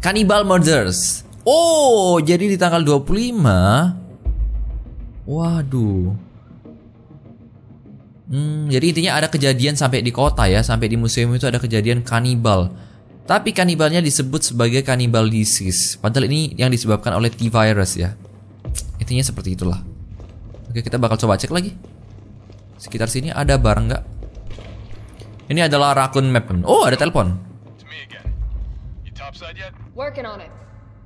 [SPEAKER 1] Cannibal murders. Oh, jadi di tanggal 25. Waduh. Hmm, jadi intinya ada kejadian sampai di kota ya, sampai di museum itu ada kejadian kanibal. Tapi kanibalnya disebut sebagai kanibal disease. Padahal ini yang disebabkan oleh T-virus ya. Intinya seperti itulah. Oke, kita bakal coba cek lagi. Sekitar sini ada barang nggak? Ini adalah rakun Map. Oh, ada telepon. Working on it.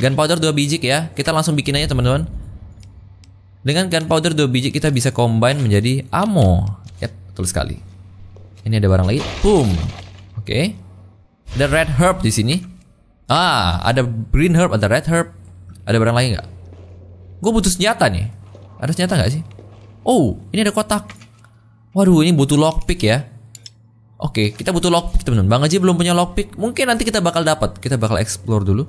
[SPEAKER 1] Gunpowder 2 biji ya. Kita langsung bikin aja teman-teman. Dengan gunpowder 2 biji kita bisa combine menjadi ammo. Yap, betul sekali. Ini ada barang lagi. Boom. Oke. Okay. Ada red herb di sini. Ah, ada green herb, ada red herb. Ada barang lagi nggak? Gue butuh senjata nih. Ada senjata nggak sih? Oh, ini ada kotak. Waduh, ini butuh lockpick ya. Oke, okay, kita butuh lockpick teman-teman. Bang Aji belum punya lockpick. Mungkin nanti kita bakal dapat. Kita bakal explore dulu.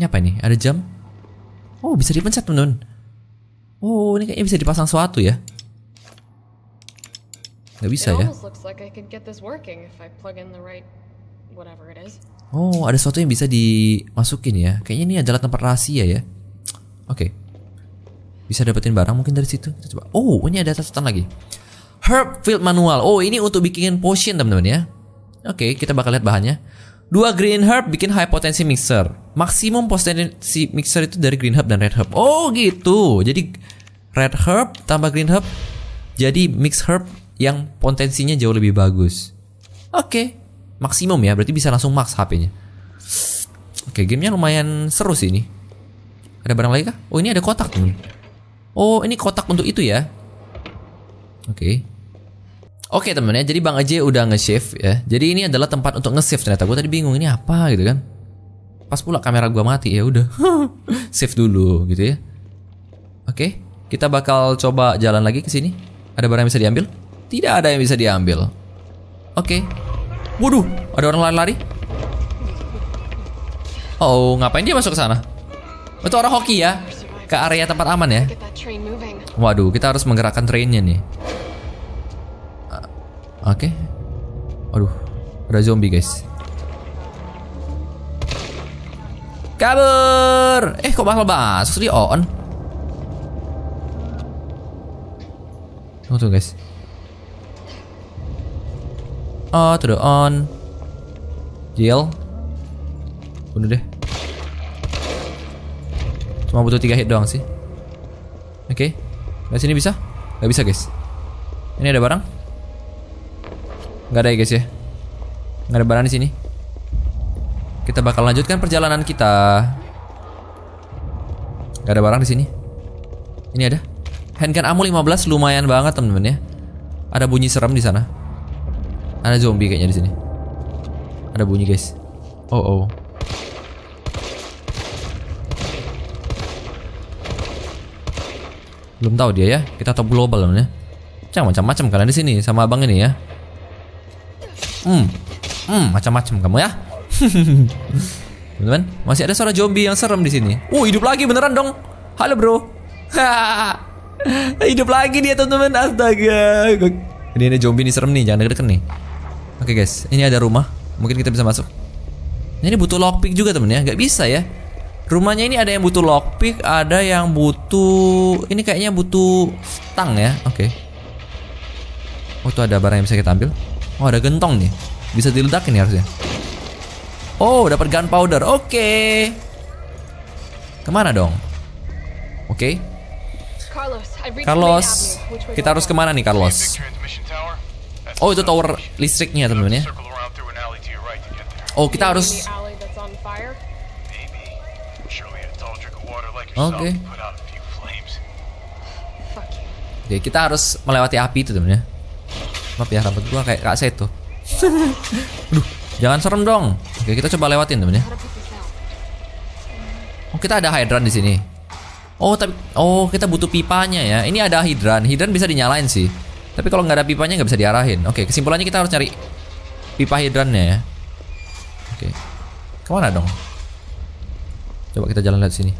[SPEAKER 1] Ini apa ini? Ada jam? Oh, bisa dipencet, teman-teman. Oh, ini kayaknya bisa dipasang sesuatu ya. Gak bisa ya. Oh, ada sesuatu yang bisa dimasukin ya. Kayaknya ini adalah tempat rahasia ya. Oke. Okay. Bisa dapetin barang mungkin dari situ. Kita coba. Oh, ini ada catatan lagi. Herb Field Manual. Oh, ini untuk bikin potion, teman-teman ya. Oke, okay, kita bakal lihat bahannya. Dua green herb bikin high potensi mixer. Maksimum potensi mixer itu dari green herb dan red herb. Oh gitu. Jadi red herb tambah green herb jadi mix herb yang potensinya jauh lebih bagus. Oke. Okay. Maksimum ya, berarti bisa langsung max HP-nya. Oke, okay, gamenya lumayan seru sih ini. Ada barang lagi kah? Oh, ini ada kotak Oh, ini kotak untuk itu ya. Oke. Oke teman ya, jadi Bang Aji udah nge-shift ya. Jadi ini adalah tempat untuk nge-shift ternyata. Gue tadi bingung ini apa gitu kan. Pas pula kamera gue mati ya udah. Save dulu gitu ya. Oke, kita bakal coba jalan lagi ke sini. Ada barang yang bisa diambil? Tidak ada yang bisa diambil. Oke. Waduh, ada orang lari-lari. Oh, ngapain dia masuk ke sana? Itu orang hoki ya. Ke area tempat aman ya. Waduh, kita harus menggerakkan trainnya nih. Oke. Okay. Aduh, ada zombie guys. Kabur! Eh kok bakal bas? dia on? Tunggu tuh guys. Oh, tuh on. Jail. Bunuh deh. Cuma butuh 3 hit doang sih. Oke. Okay. Dari sini bisa? Gak bisa guys. Ini ada barang? Nggak ada ya guys ya. Nggak ada barang di sini. Kita bakal lanjutkan perjalanan kita. Nggak ada barang di sini. Ini ada. Handgun ammo 15 lumayan banget temen-temen ya. Ada bunyi serem di sana. Ada zombie kayaknya di sini. Ada bunyi guys. Oh oh. Belum tahu dia ya. Kita top global namanya. Macam macam-macam kalian di sini sama abang ini ya. Hmm, hmm macam-macam kamu ya. Teman-teman, masih ada suara zombie yang serem di sini. Uh, hidup lagi beneran dong. Halo bro. hidup lagi dia teman-teman. Astaga. Ini ada zombie nih serem nih, jangan deket-deket nih. Oke okay, guys, ini ada rumah. Mungkin kita bisa masuk. Ini butuh lockpick juga teman ya, Gak bisa ya. Rumahnya ini ada yang butuh lockpick, ada yang butuh. Ini kayaknya butuh stang ya. Oke. Okay. Oh, itu ada barang yang bisa kita ambil. Oh ada gentong nih. Bisa diledakin ya harusnya. Oh dapat gunpowder. Oke. Okay. Kemana dong? Oke. Okay.
[SPEAKER 2] Carlos, kita harus kemana nih Carlos?
[SPEAKER 1] Oh itu tower listriknya teman-teman ya. Oh kita harus. Oke. Okay. Oke okay, kita harus melewati api itu teman-teman ya. Maaf ya rambut gua kayak kak set tuh. Aduh, jangan serem dong. Oke, kita coba lewatin temennya. Oh, kita ada hydran di sini. Oh, tapi oh kita butuh pipanya ya. Ini ada hydran. Hydran bisa dinyalain sih. Tapi kalau nggak ada pipanya nggak bisa diarahin. Oke, kesimpulannya kita harus cari pipa hydrannya ya. Oke, kemana dong? Coba kita jalan lihat sini.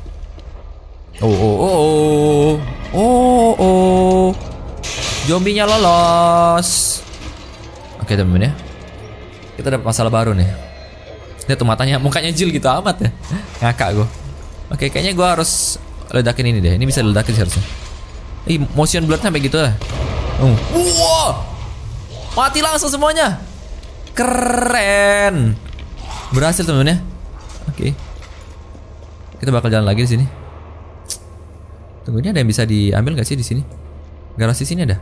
[SPEAKER 1] Oh oh oh oh oh oh. oh. Zombinya lolos. Oke, teman-teman ya. Kita dapat masalah baru nih. Lihat tuh matanya, mukanya jil gitu amat ya. Ngakak gue. Oke, kayaknya gue harus ledakin ini deh. Ini bisa ledakin harusnya. Ih, motion blur sampai gitu lah. Uh. Hmm. Wow! Mati langsung semuanya. Keren. Berhasil teman-teman ya. Oke. Okay. Kita bakal jalan lagi di sini. Tunggu ini ada yang bisa diambil gak sih di sini? Garasi sini ada?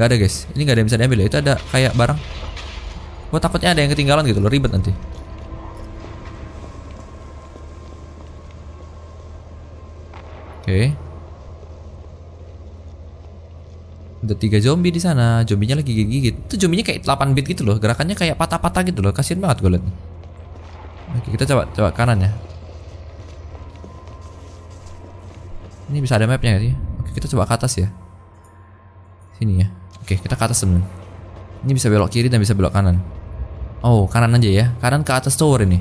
[SPEAKER 1] Gak ada guys. Ini gak ada yang bisa diambil ya. Itu ada kayak barang. Gue takutnya ada yang ketinggalan gitu loh. Ribet nanti. Oke. Okay. Ada tiga zombie di sana. Zombinya lagi gigit-gigit. Itu zombinya kayak 8 bit gitu loh. Gerakannya kayak patah-patah gitu loh. Kasian banget gue liat. Oke, kita coba coba kanan ya. Ini bisa ada mapnya gak sih? Oke, kita coba ke atas ya. Sini ya. Oke, kita ke atas temen. Ini bisa belok kiri dan bisa belok kanan. Oh, kanan aja ya. Kanan ke atas tower ini.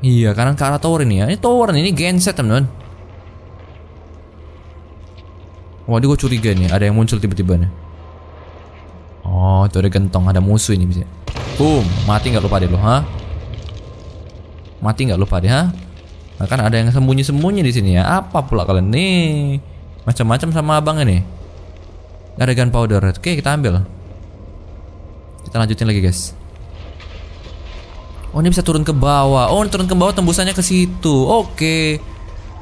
[SPEAKER 1] Iya, kanan ke arah tower ini ya. Ini tower nih, ini genset temen-temen. Waduh, gue curiga nih. Ada yang muncul tiba-tiba nih. Oh, itu ada gentong. Ada musuh ini bisa. Boom. Mati nggak lupa deh lo, ha? Mati nggak lupa deh, ha? Nah, kan ada yang sembunyi-sembunyi di sini ya. Apa pula kalian nih? Macam-macam sama abang ini. Ada gunpowder. Oke, kita ambil. Kita lanjutin lagi, guys. Oh, ini bisa turun ke bawah. Oh, turun ke bawah tembusannya ke situ. Oke.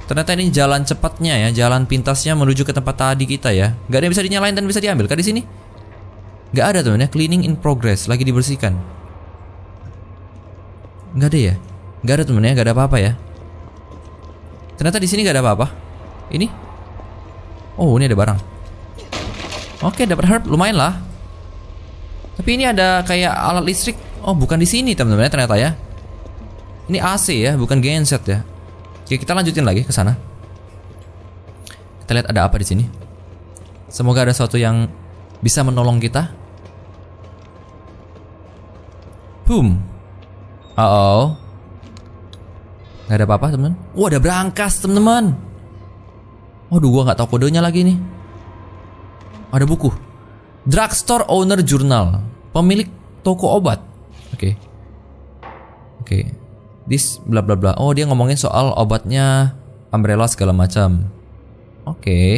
[SPEAKER 1] Ternyata ini jalan cepatnya ya, jalan pintasnya menuju ke tempat tadi kita ya. Gak ada yang bisa dinyalain dan bisa diambil kan di sini? Gak ada temennya. Cleaning in progress, lagi dibersihkan. Gak ada ya? Gak ada temennya, gak ada apa-apa ya. Ternyata di sini gak ada apa-apa. Ini? Oh, ini ada barang. Oke, dapat herb lumayan lah. Tapi ini ada kayak alat listrik. Oh, bukan di sini teman-teman ya, ternyata ya. Ini AC ya, bukan genset ya. Oke, kita lanjutin lagi ke sana. Kita lihat ada apa di sini. Semoga ada sesuatu yang bisa menolong kita. Boom. Uh oh. Gak ada apa-apa teman. teman Wah, ada berangkas teman-teman. Waduh, gua nggak tahu kodenya lagi nih ada buku. Drugstore Owner jurnal. pemilik toko obat. Oke. Okay. Oke. Okay. This bla bla bla. Oh, dia ngomongin soal obatnya umbrella segala macam. Oke. Okay.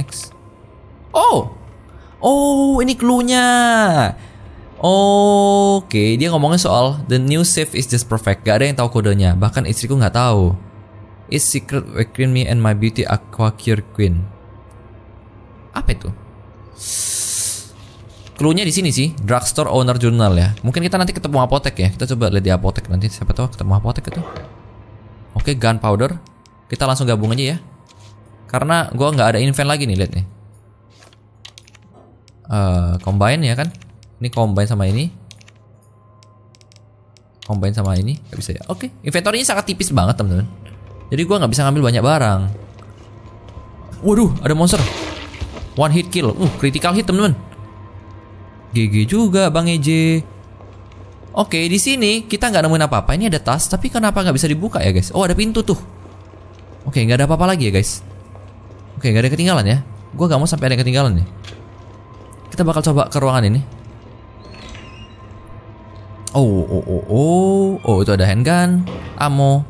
[SPEAKER 1] Next. Oh. Oh, ini clue-nya. Oke, okay. dia ngomongin soal the new safe is just perfect. Gak ada yang tahu kodenya. Bahkan istriku nggak tahu. It's secret between me and my beauty aqua cure queen. Apa itu? Clue-nya di sini sih, drugstore owner journal ya. Mungkin kita nanti ketemu apotek ya. Kita coba lihat di apotek nanti siapa tahu ketemu apotek itu. Oke, gunpowder. Kita langsung gabung aja ya. Karena gua nggak ada invent lagi nih, lihat nih. Uh, combine ya kan? Ini combine sama ini. Combine sama ini, nggak bisa ya. Oke, inventory-nya sangat tipis banget, teman-teman. Jadi gua nggak bisa ngambil banyak barang. Waduh, ada monster. One hit kill. Uh, critical hit, teman-teman. GG juga Bang EJ. Oke, di sini kita nggak nemuin apa-apa. Ini ada tas, tapi kenapa nggak bisa dibuka ya, guys? Oh, ada pintu tuh. Oke, nggak ada apa-apa lagi ya, guys. Oke, nggak ada ketinggalan ya. Gue nggak mau sampai ada ketinggalan nih. Kita bakal coba ke ruangan ini. Oh, oh, oh, oh. Oh, itu ada handgun, ammo.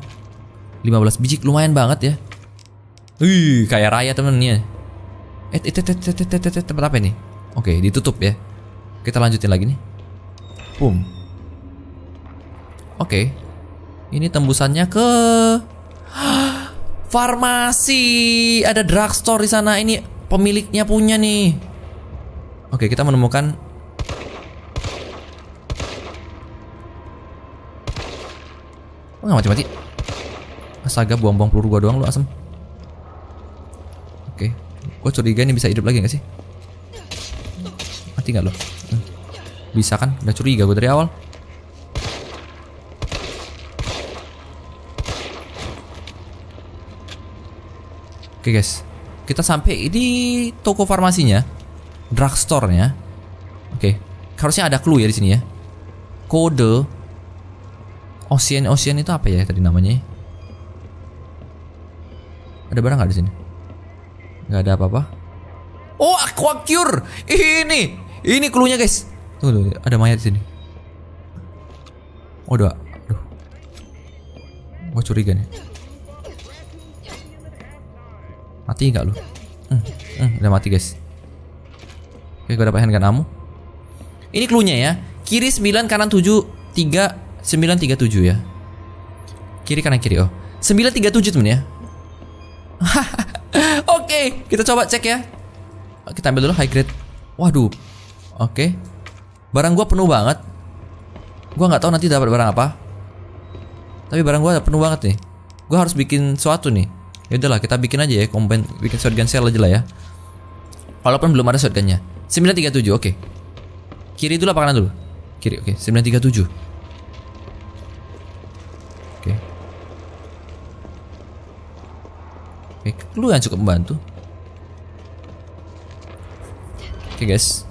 [SPEAKER 1] 15 biji lumayan banget ya. Wih, kayak raya temennya. Eh, eh, eh, eh, eh, eh, eh, tempat apa ini? Oke, okay, ditutup ya. Kita lanjutin lagi nih. Boom. Oke. Okay. Ini tembusannya ke farmasi. Ada drugstore di sana. Ini pemiliknya punya nih. Oke, okay, kita menemukan Oh, nggak mati-mati. Astaga, buang-buang peluru gua doang lu asem. Oke. Okay. Gue curiga ini bisa hidup lagi gak sih? Mati gak loh? Hmm. Bisa kan? Udah curiga gue dari awal. Oke okay guys, kita sampai di toko farmasinya, drugstore-nya. Oke, okay. harusnya ada clue ya di sini ya. Kode Ocean Ocean itu apa ya tadi namanya? Ada barang nggak di sini? Gak ada apa-apa. Oh, aqua cure. Ini. Ini klunya, guys. Tuh, tuh, ada mayat di sini. Oh, dua. Aduh. Gua curiga nih. Mati nggak lu? Hmm, hmm, udah mati, guys. Oke, gua dapat handgun ammo. Ini klunya ya. Kiri 9, kanan 7, 3, 9, 3, 7 ya. Kiri, kanan, kiri. Oh. 9, 3, 7 temen ya. Hahaha. kita coba cek ya. Kita ambil dulu high grade. Waduh. Oke. Okay. Barang gua penuh banget. Gua nggak tahu nanti dapat barang apa. Tapi barang gua penuh banget nih. Gua harus bikin sesuatu nih. Ya udahlah, kita bikin aja ya, combine bikin shotgun shell aja lah ya. Walaupun belum ada shotgunnya. 937, oke. Okay. Kiri dulu apa dulu? Kiri, oke. Okay. 937. Oke. Okay. Oke, okay. lu yang cukup membantu. Oke okay, guys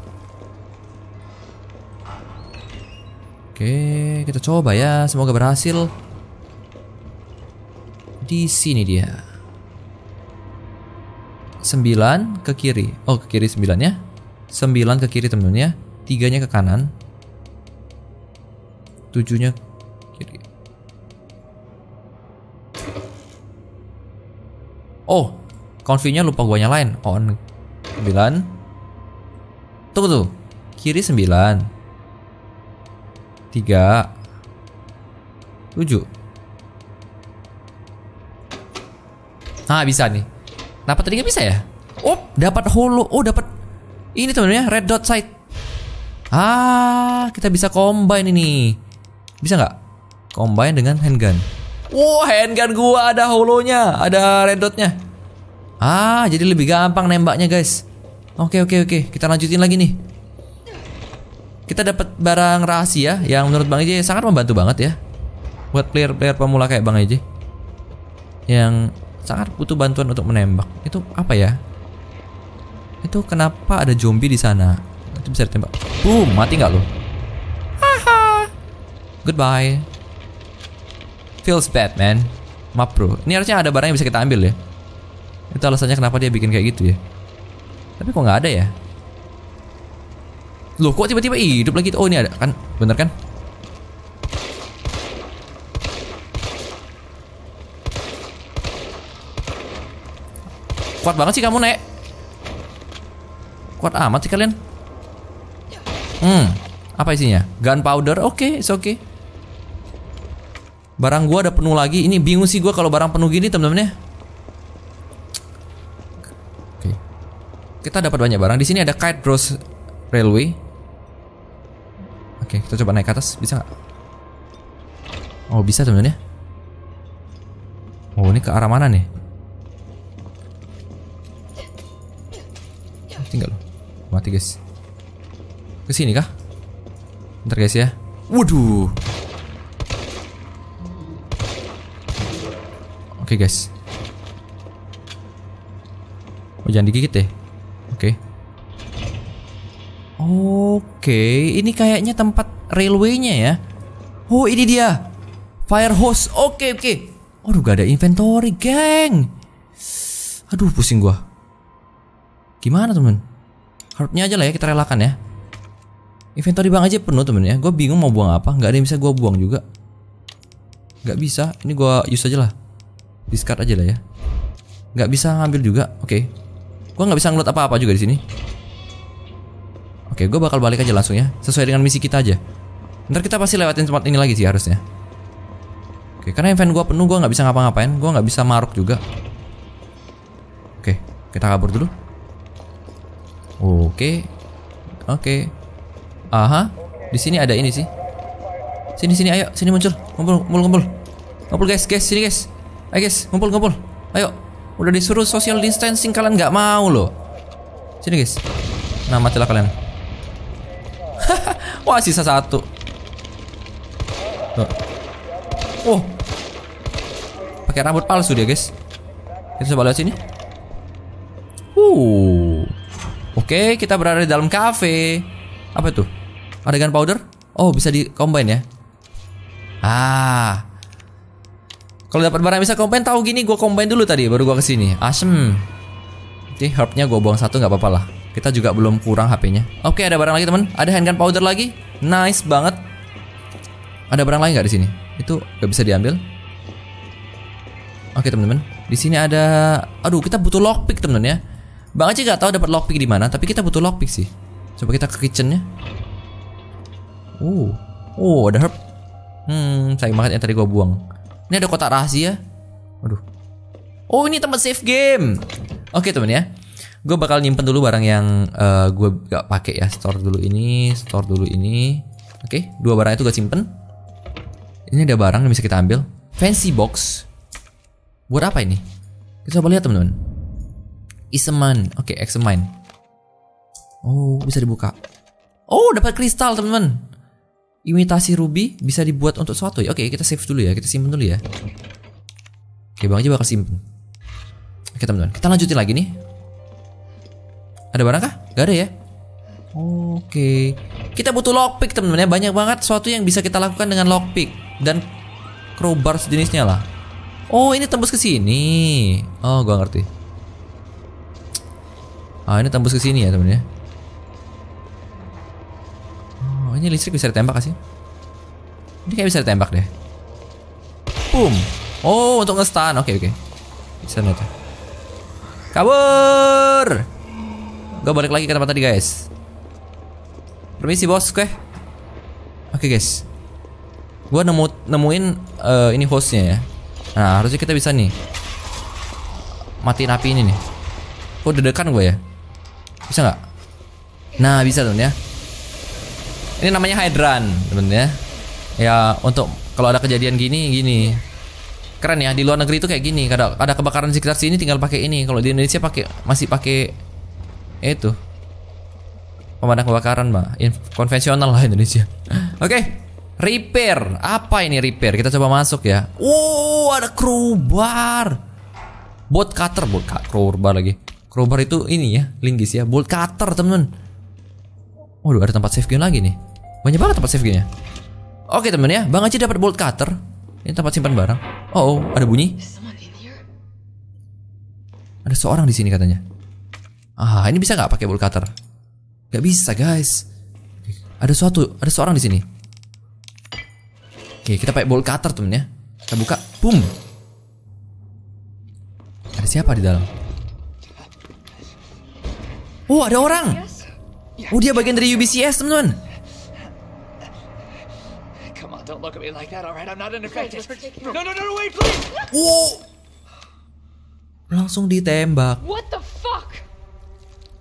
[SPEAKER 1] Oke okay, kita coba ya Semoga berhasil Di sini dia 9 ke kiri Oh ke kiri 9 ya 9 ke kiri temen ya 3 nya ke kanan 7 nya kiri Oh Config lupa gua nyalain On 9 Tunggu tuh. Kiri 9. 3 7. Ah, bisa nih. Dapat tadi gak bisa ya? Oh, dapat holo. Oh, dapat ini temennya red dot sight. Ah, kita bisa combine ini. Bisa nggak? Combine dengan handgun. Wow, handgun gua ada holonya, ada red dotnya. Ah, jadi lebih gampang nembaknya guys. Oke oke oke, kita lanjutin lagi nih. Kita dapat barang rahasia ya, yang menurut Bang Eje sangat membantu banget ya. Buat player-player pemula kayak Bang Eje. Yang sangat butuh bantuan untuk menembak. Itu apa ya? Itu kenapa ada zombie di sana? Itu bisa ditembak. Boom, mati nggak lo? Haha. Goodbye. Feels bad, man. Maaf, bro. Ini harusnya ada barang yang bisa kita ambil ya. Itu alasannya kenapa dia bikin kayak gitu ya. Tapi kok nggak ada ya? Loh kok tiba-tiba hidup lagi? Oh ini ada kan? Bener kan? Kuat banget sih kamu, Nek. Kuat amat sih kalian. Hmm. Apa isinya? Gunpowder. Oke, okay, oke. okay. Barang gua ada penuh lagi. Ini bingung sih gua kalau barang penuh gini, teman-teman ya. kita dapat banyak barang. Di sini ada Kite Bros Railway. Oke, kita coba naik ke atas, bisa nggak? Oh, bisa sebenarnya. Oh, ini ke arah mana nih? Tinggal loh. Mati, guys. Ke sini kah? Bentar guys ya. Waduh. Oke, okay, guys. Oh, jangan digigit deh. Oke, ini kayaknya tempat railway ya. Oh, ini dia. Fire hose. Oke, oke. Aduh, gak ada inventory, geng. Aduh, pusing gua. Gimana, temen? Harapnya aja lah ya, kita relakan ya. Inventory bang aja penuh, temen ya. Gue bingung mau buang apa. Gak ada yang bisa gue buang juga. Gak bisa. Ini gue use aja lah. Discard aja lah ya. Gak bisa ngambil juga. Oke. Gue gak bisa ngelut apa-apa juga di sini. Oke, gue bakal balik aja langsung ya. Sesuai dengan misi kita aja. Ntar kita pasti lewatin tempat ini lagi sih harusnya. Oke, karena event gue penuh, gue nggak bisa ngapa-ngapain, gue nggak bisa maruk juga. Oke, kita kabur dulu. Oke, oke. Aha, di sini ada ini sih. Sini sini, ayo, sini muncul, ngumpul, ngumpul, ngumpul, ngumpul guys, guys, sini guys. Ayo guys, ngumpul, ngumpul. Ayo, udah disuruh social distancing kalian nggak mau loh. Sini guys. Nah matilah kalian. Wah, sisa satu. Tuh. Oh. Pakai rambut palsu dia, guys. Kita coba lihat sini. Uh. Oke, okay, kita berada di dalam kafe. Apa itu? Ada powder? Oh, bisa di combine ya. Ah. Kalau dapat barang bisa combine, tahu gini gue combine dulu tadi baru gue kesini. Asem. Jadi herbnya gue buang satu nggak apa-apa lah. Kita juga belum kurang HP-nya. Oke, ada barang lagi teman. Ada handgun powder lagi. Nice banget. Ada barang lagi nggak di sini? Itu nggak bisa diambil. Oke teman-teman, di sini ada. Aduh, kita butuh lockpick teman-teman ya. Bang aja nggak tahu dapat lockpick di mana, tapi kita butuh lockpick sih. Coba kita ke kitchennya. Uh, oh ada herb. Hmm, sayang banget yang tadi gue buang. Ini ada kotak rahasia. Aduh. Oh ini tempat save game. Oke teman ya gue bakal nyimpen dulu barang yang uh, eh, gue gak pake ya store dulu ini store dulu ini oke okay, dua barang itu gue simpen ini ada barang yang bisa kita ambil fancy box buat apa ini kita coba lihat teman-teman iseman oke okay, examine oh bisa dibuka oh dapat kristal teman-teman imitasi ruby bisa dibuat untuk sesuatu ya oke okay, kita save dulu ya kita simpen dulu ya oke bang aja bakal simpen Oke teman-teman, kita lanjutin lagi nih. Ada barang kah? Gak ada ya? Oke. Kita butuh lockpick teman-teman ya. Banyak banget sesuatu yang bisa kita lakukan dengan lockpick dan crowbar sejenisnya lah. Oh, ini tembus ke sini. Oh, gua ngerti. Ah, ini tembus ke sini ya, teman ya. Oh, ini listrik bisa ditembak sih? Ini kayak bisa ditembak deh. Boom. Oh, untuk nge Oke, okay, oke. Okay. Bisa nih. Ya. Kabur! Gue balik lagi ke tempat tadi guys Permisi bos Oke okay, guys Gue nemu, nemuin uh, ini hostnya ya Nah harusnya kita bisa nih Matiin api ini nih Oh dedekan gue ya Bisa nggak? Nah bisa temen ya Ini namanya hydran temen ya Ya untuk kalau ada kejadian gini gini keren ya di luar negeri itu kayak gini ada ada kebakaran sekitar sini tinggal pakai ini kalau di Indonesia pakai masih pakai itu pemadam kebakaran mbak konvensional lah Indonesia oke okay. repair apa ini repair kita coba masuk ya wow ada crowbar bot cutter bot cutter crowbar lagi crowbar itu ini ya linggis ya bot cutter temen waduh ada tempat save game lagi nih banyak banget tempat save game nya oke okay, temen ya bang aja dapat bolt cutter ini tempat simpan barang oh, oh ada bunyi ada seorang di sini katanya Ah, ini bisa nggak pakai bolt cutter? Gak bisa, guys. Ada suatu, ada seorang di sini. Oke, kita pakai bolt cutter, temen ya. Kita buka, boom. Ada siapa di dalam? Oh, ada orang. Oh, dia bagian dari UBCS, teman-teman.
[SPEAKER 2] Wow. Oh.
[SPEAKER 1] Langsung ditembak.
[SPEAKER 2] What the fuck?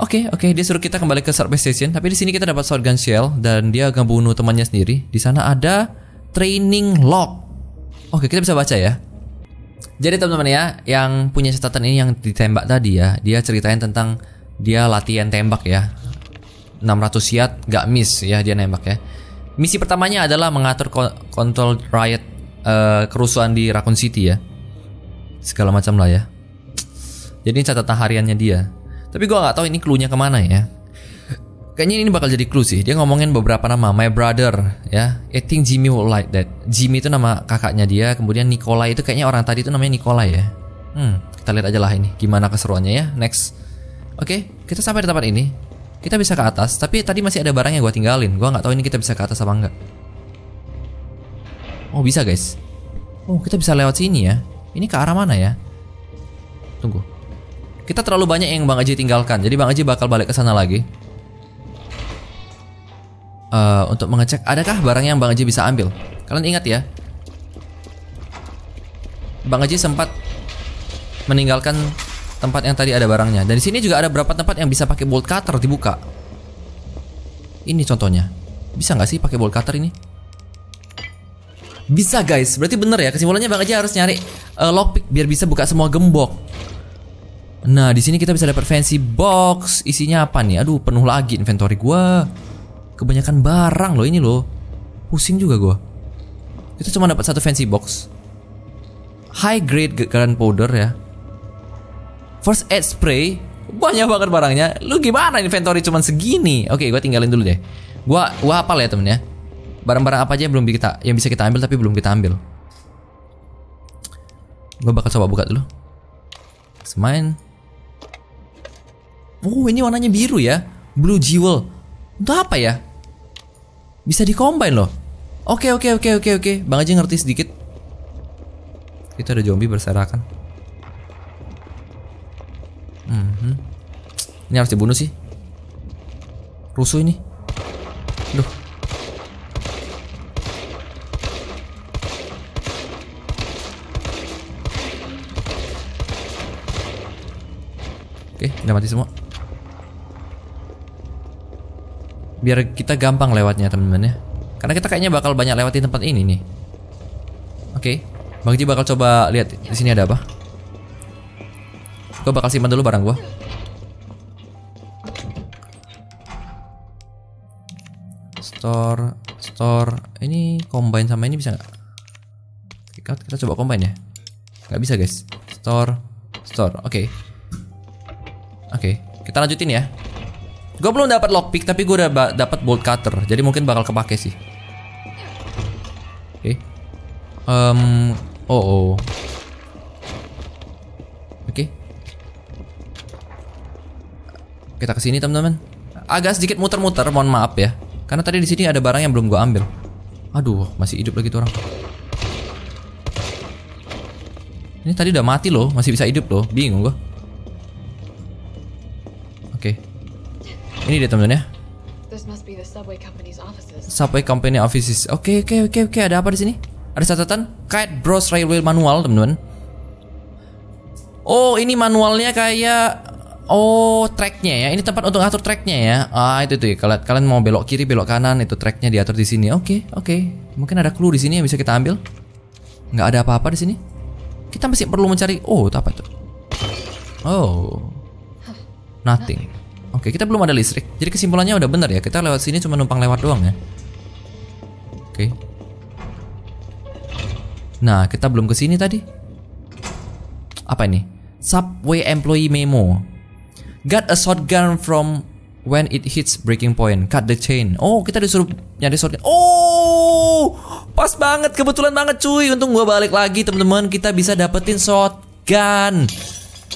[SPEAKER 1] Oke, okay, oke, okay. dia suruh kita kembali ke service station, tapi di sini kita dapat shotgun shell dan dia akan bunuh temannya sendiri. Di sana ada training log. Oke, okay, kita bisa baca ya. Jadi teman-teman ya, yang punya catatan ini yang ditembak tadi ya, dia ceritain tentang dia latihan tembak ya. 600 siat gak miss ya dia nembak ya. Misi pertamanya adalah mengatur kontrol riot uh, kerusuhan di Raccoon City ya. Segala macam lah ya. Jadi catatan hariannya dia. Tapi gue gak tahu ini clue kemana ya. Kayaknya ini bakal jadi clue sih. Dia ngomongin beberapa nama. My brother, ya. I think Jimmy will like that. Jimmy itu nama kakaknya dia. Kemudian Nikolai itu kayaknya orang tadi itu namanya Nikolai ya. Hmm, kita lihat aja lah ini. Gimana keseruannya ya. Next. Oke, okay, kita sampai di tempat ini. Kita bisa ke atas. Tapi tadi masih ada barang yang gue tinggalin. Gue gak tahu ini kita bisa ke atas apa enggak. Oh bisa guys. Oh kita bisa lewat sini ya. Ini ke arah mana ya? Tunggu. Kita terlalu banyak yang Bang Aji tinggalkan. Jadi Bang Aji bakal balik ke sana lagi. Uh, untuk mengecek adakah barang yang Bang Aji bisa ambil. Kalian ingat ya. Bang Aji sempat meninggalkan tempat yang tadi ada barangnya. Dan di sini juga ada beberapa tempat yang bisa pakai bolt cutter dibuka. Ini contohnya. Bisa nggak sih pakai bolt cutter ini? Bisa guys, berarti bener ya kesimpulannya Bang Aji harus nyari uh, eh, lockpick biar bisa buka semua gembok. Nah, di sini kita bisa dapat fancy box. Isinya apa nih? Aduh, penuh lagi inventory gua. Kebanyakan barang loh ini loh. Pusing juga gua. Kita cuma dapat satu fancy box. High grade powder ya. First aid spray. Banyak banget barangnya. Lu gimana inventory cuma segini? Oke, gua tinggalin dulu deh. Gua gua hafal ya, temen ya. Barang-barang apa aja yang belum kita yang bisa kita ambil tapi belum kita ambil. Gua bakal coba buka dulu. Semain. Oh ini warnanya biru ya Blue Jewel Untuk apa ya? Bisa dikombin loh Oke oke oke oke oke Bang aja ngerti sedikit Itu ada zombie berserakan hmm. Ini harus dibunuh sih Rusuh ini Duh Oke, udah mati semua. biar kita gampang lewatnya teman-teman ya karena kita kayaknya bakal banyak lewatin tempat ini nih oke okay. bang Ji bakal coba lihat di sini ada apa gue bakal simpan dulu barang gue store store ini combine sama ini bisa nggak kita, kita coba combine ya nggak bisa guys store store oke okay. oke okay. kita lanjutin ya Gue belum dapat lockpick tapi gue udah dapat bolt cutter. Jadi mungkin bakal kepake sih. Oke. Okay. Um, oh oh. Oke. Okay. Kita kesini teman-teman. Agak sedikit muter-muter, mohon maaf ya. Karena tadi di sini ada barang yang belum gue ambil. Aduh, masih hidup lagi tuh orang. Ini tadi udah mati loh, masih bisa hidup loh. Bingung gue. Ini dia teman-teman ya. Subway Company Offices. Oke, okay, oke, okay, oke, okay, oke. Ada apa di sini? Ada catatan Kite Bros Railway Manual, teman-teman. Oh, ini manualnya kayak Oh, tracknya ya. Ini tempat untuk atur tracknya ya. Ah, itu tuh. Ya. Kalian, mau belok kiri, belok kanan, itu tracknya diatur di sini. Oke, okay, oke. Okay. Mungkin ada clue di sini yang bisa kita ambil. Nggak ada apa-apa di sini. Kita masih perlu mencari. Oh, itu apa itu? Oh, nothing. Oke, kita belum ada listrik. Jadi kesimpulannya udah bener ya. Kita lewat sini cuma numpang lewat doang ya. Oke. Nah, kita belum ke sini tadi. Apa ini? Subway employee memo. Got a shotgun from when it hits breaking point. Cut the chain. Oh, kita disuruh nyari shotgun. Oh, pas banget. Kebetulan banget cuy. Untung gue balik lagi teman-teman. Kita bisa dapetin shotgun.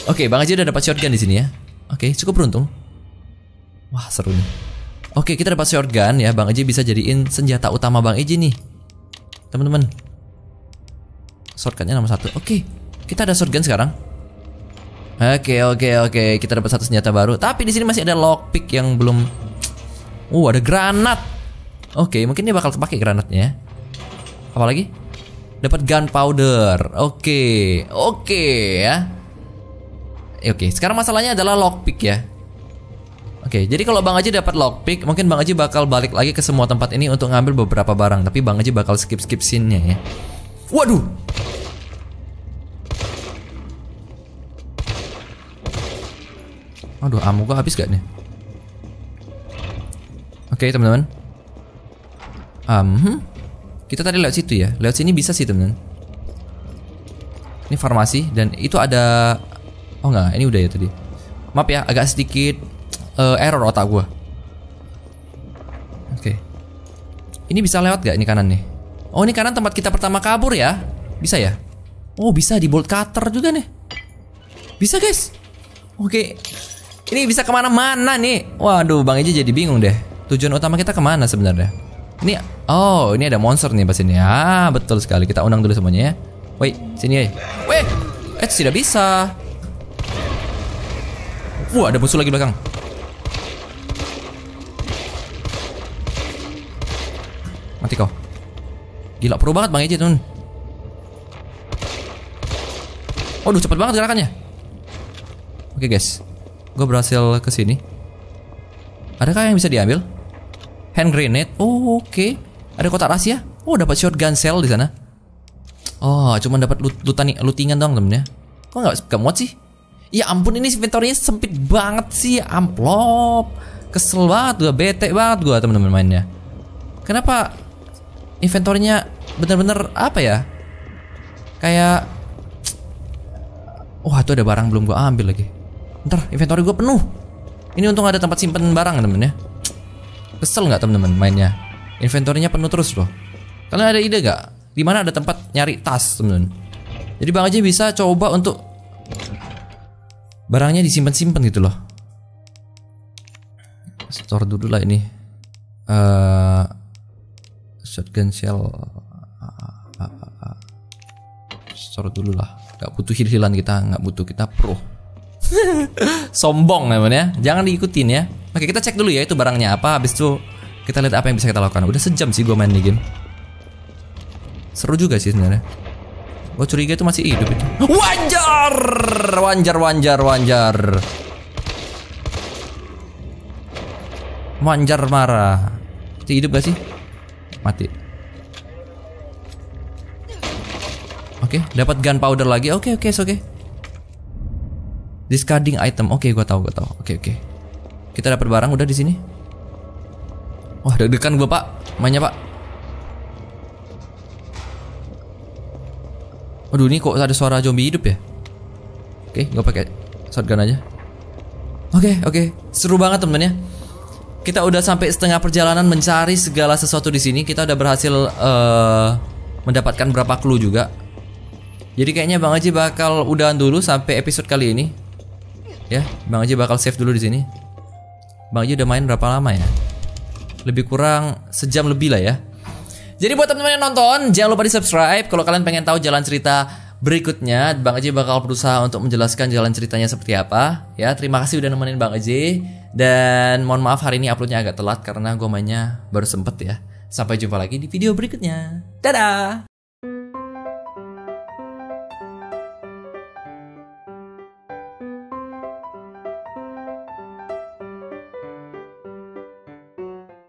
[SPEAKER 1] Oke, Bang Aji udah dapat shotgun di sini ya. Oke, cukup beruntung. Wah seru nih. Oke kita dapat shotgun ya Bang Eji bisa jadiin senjata utama Bang Eji nih. temen teman Shotgunnya nomor satu. Oke kita ada shotgun sekarang. Oke oke oke kita dapat satu senjata baru. Tapi di sini masih ada lockpick yang belum. Uh ada granat. Oke mungkin dia bakal kepake granatnya. Ya. Apalagi? Dapat gunpowder. Oke oke ya. Eh, oke sekarang masalahnya adalah lockpick ya. Oke, okay, jadi kalau Bang Aji dapat lockpick, mungkin Bang Aji bakal balik lagi ke semua tempat ini untuk ngambil beberapa barang, tapi Bang Aji bakal skip-skip scene ya. Waduh. Aduh, amu gua habis gak nih? Oke, okay, teman-teman. Um, hmm. Kita tadi lewat situ ya. Lewat sini bisa sih, teman-teman. Ini farmasi dan itu ada Oh enggak, ini udah ya tadi. Maaf ya, agak sedikit uh, error otak gue. Oke. Okay. Ini bisa lewat gak ini kanan nih? Oh ini kanan tempat kita pertama kabur ya? Bisa ya? Oh bisa di bolt cutter juga nih. Bisa guys. Oke. Okay. Ini bisa kemana-mana nih. Waduh Bang aja jadi bingung deh. Tujuan utama kita kemana sebenarnya? Ini oh ini ada monster nih pas ini. Ah betul sekali kita undang dulu semuanya ya. Wait sini ya. Wait. Eh tidak bisa. Wah ada musuh lagi belakang. Mati kau. Gila, pro banget Bang Ejin, Nun. Waduh, cepet banget gerakannya. Oke, guys. Gue berhasil ke sini. Adakah yang bisa diambil? Hand grenade. Oh, oke. Okay. Ada kotak rahasia. Oh, dapat shotgun shell di sana. Oh, cuman dapat loot lutan lutingan doang, temen ya. Kok nggak nggak muat sih? Ya ampun, ini inventory sempit banget sih, amplop. Kesel banget gue, bete banget gue temen-temen mainnya. Kenapa inventornya bener-bener apa ya? Kayak Wah, itu ada barang belum gue ambil lagi. Ntar inventory gue penuh. Ini untung ada tempat simpen barang, temen ya. Kesel nggak temen-temen mainnya? Inventornya penuh terus loh. Kalian ada ide gak? mana ada tempat nyari tas, temen-temen? Jadi Bang aja bisa coba untuk barangnya disimpan-simpan gitu loh. Store dulu lah ini. uh, shotgun shell uh, uh, uh, sorot dulu lah nggak butuh hil-hilan kita nggak butuh kita pro sombong namanya jangan diikutin ya oke kita cek dulu ya itu barangnya apa habis itu kita lihat apa yang bisa kita lakukan udah sejam sih gue main di game seru juga sih sebenarnya gue curiga itu masih hidup itu wajar wajar wajar wajar wajar marah masih hidup gak sih mati Oke, okay, dapat gunpowder lagi. Oke, okay, oke, okay, oke. Okay. Discarding item. Oke, okay, gua tahu, gua tahu. Oke, okay, oke. Okay. Kita dapat barang udah di sini. Wah, deg-degan gua, Pak. Mainnya, Pak. Aduh, ini kok ada suara zombie hidup ya? Oke, okay, gua pakai shotgun aja. Oke, okay, oke. Okay. Seru banget, temennya. Kita udah sampai setengah perjalanan mencari segala sesuatu di sini. Kita udah berhasil uh, mendapatkan berapa clue juga. Jadi kayaknya Bang Aji bakal udahan dulu sampai episode kali ini. Ya, Bang Aji bakal save dulu di sini. Bang Aji udah main berapa lama ya? Lebih kurang sejam lebih lah ya. Jadi buat teman-teman yang nonton, jangan lupa di-subscribe kalau kalian pengen tahu jalan cerita berikutnya. Bang Aji bakal berusaha untuk menjelaskan jalan ceritanya seperti apa. Ya, terima kasih udah nemenin Bang Aji. Dan mohon maaf hari ini uploadnya agak telat karena gue mainnya baru sempet ya. Sampai jumpa lagi di video berikutnya. Dadah!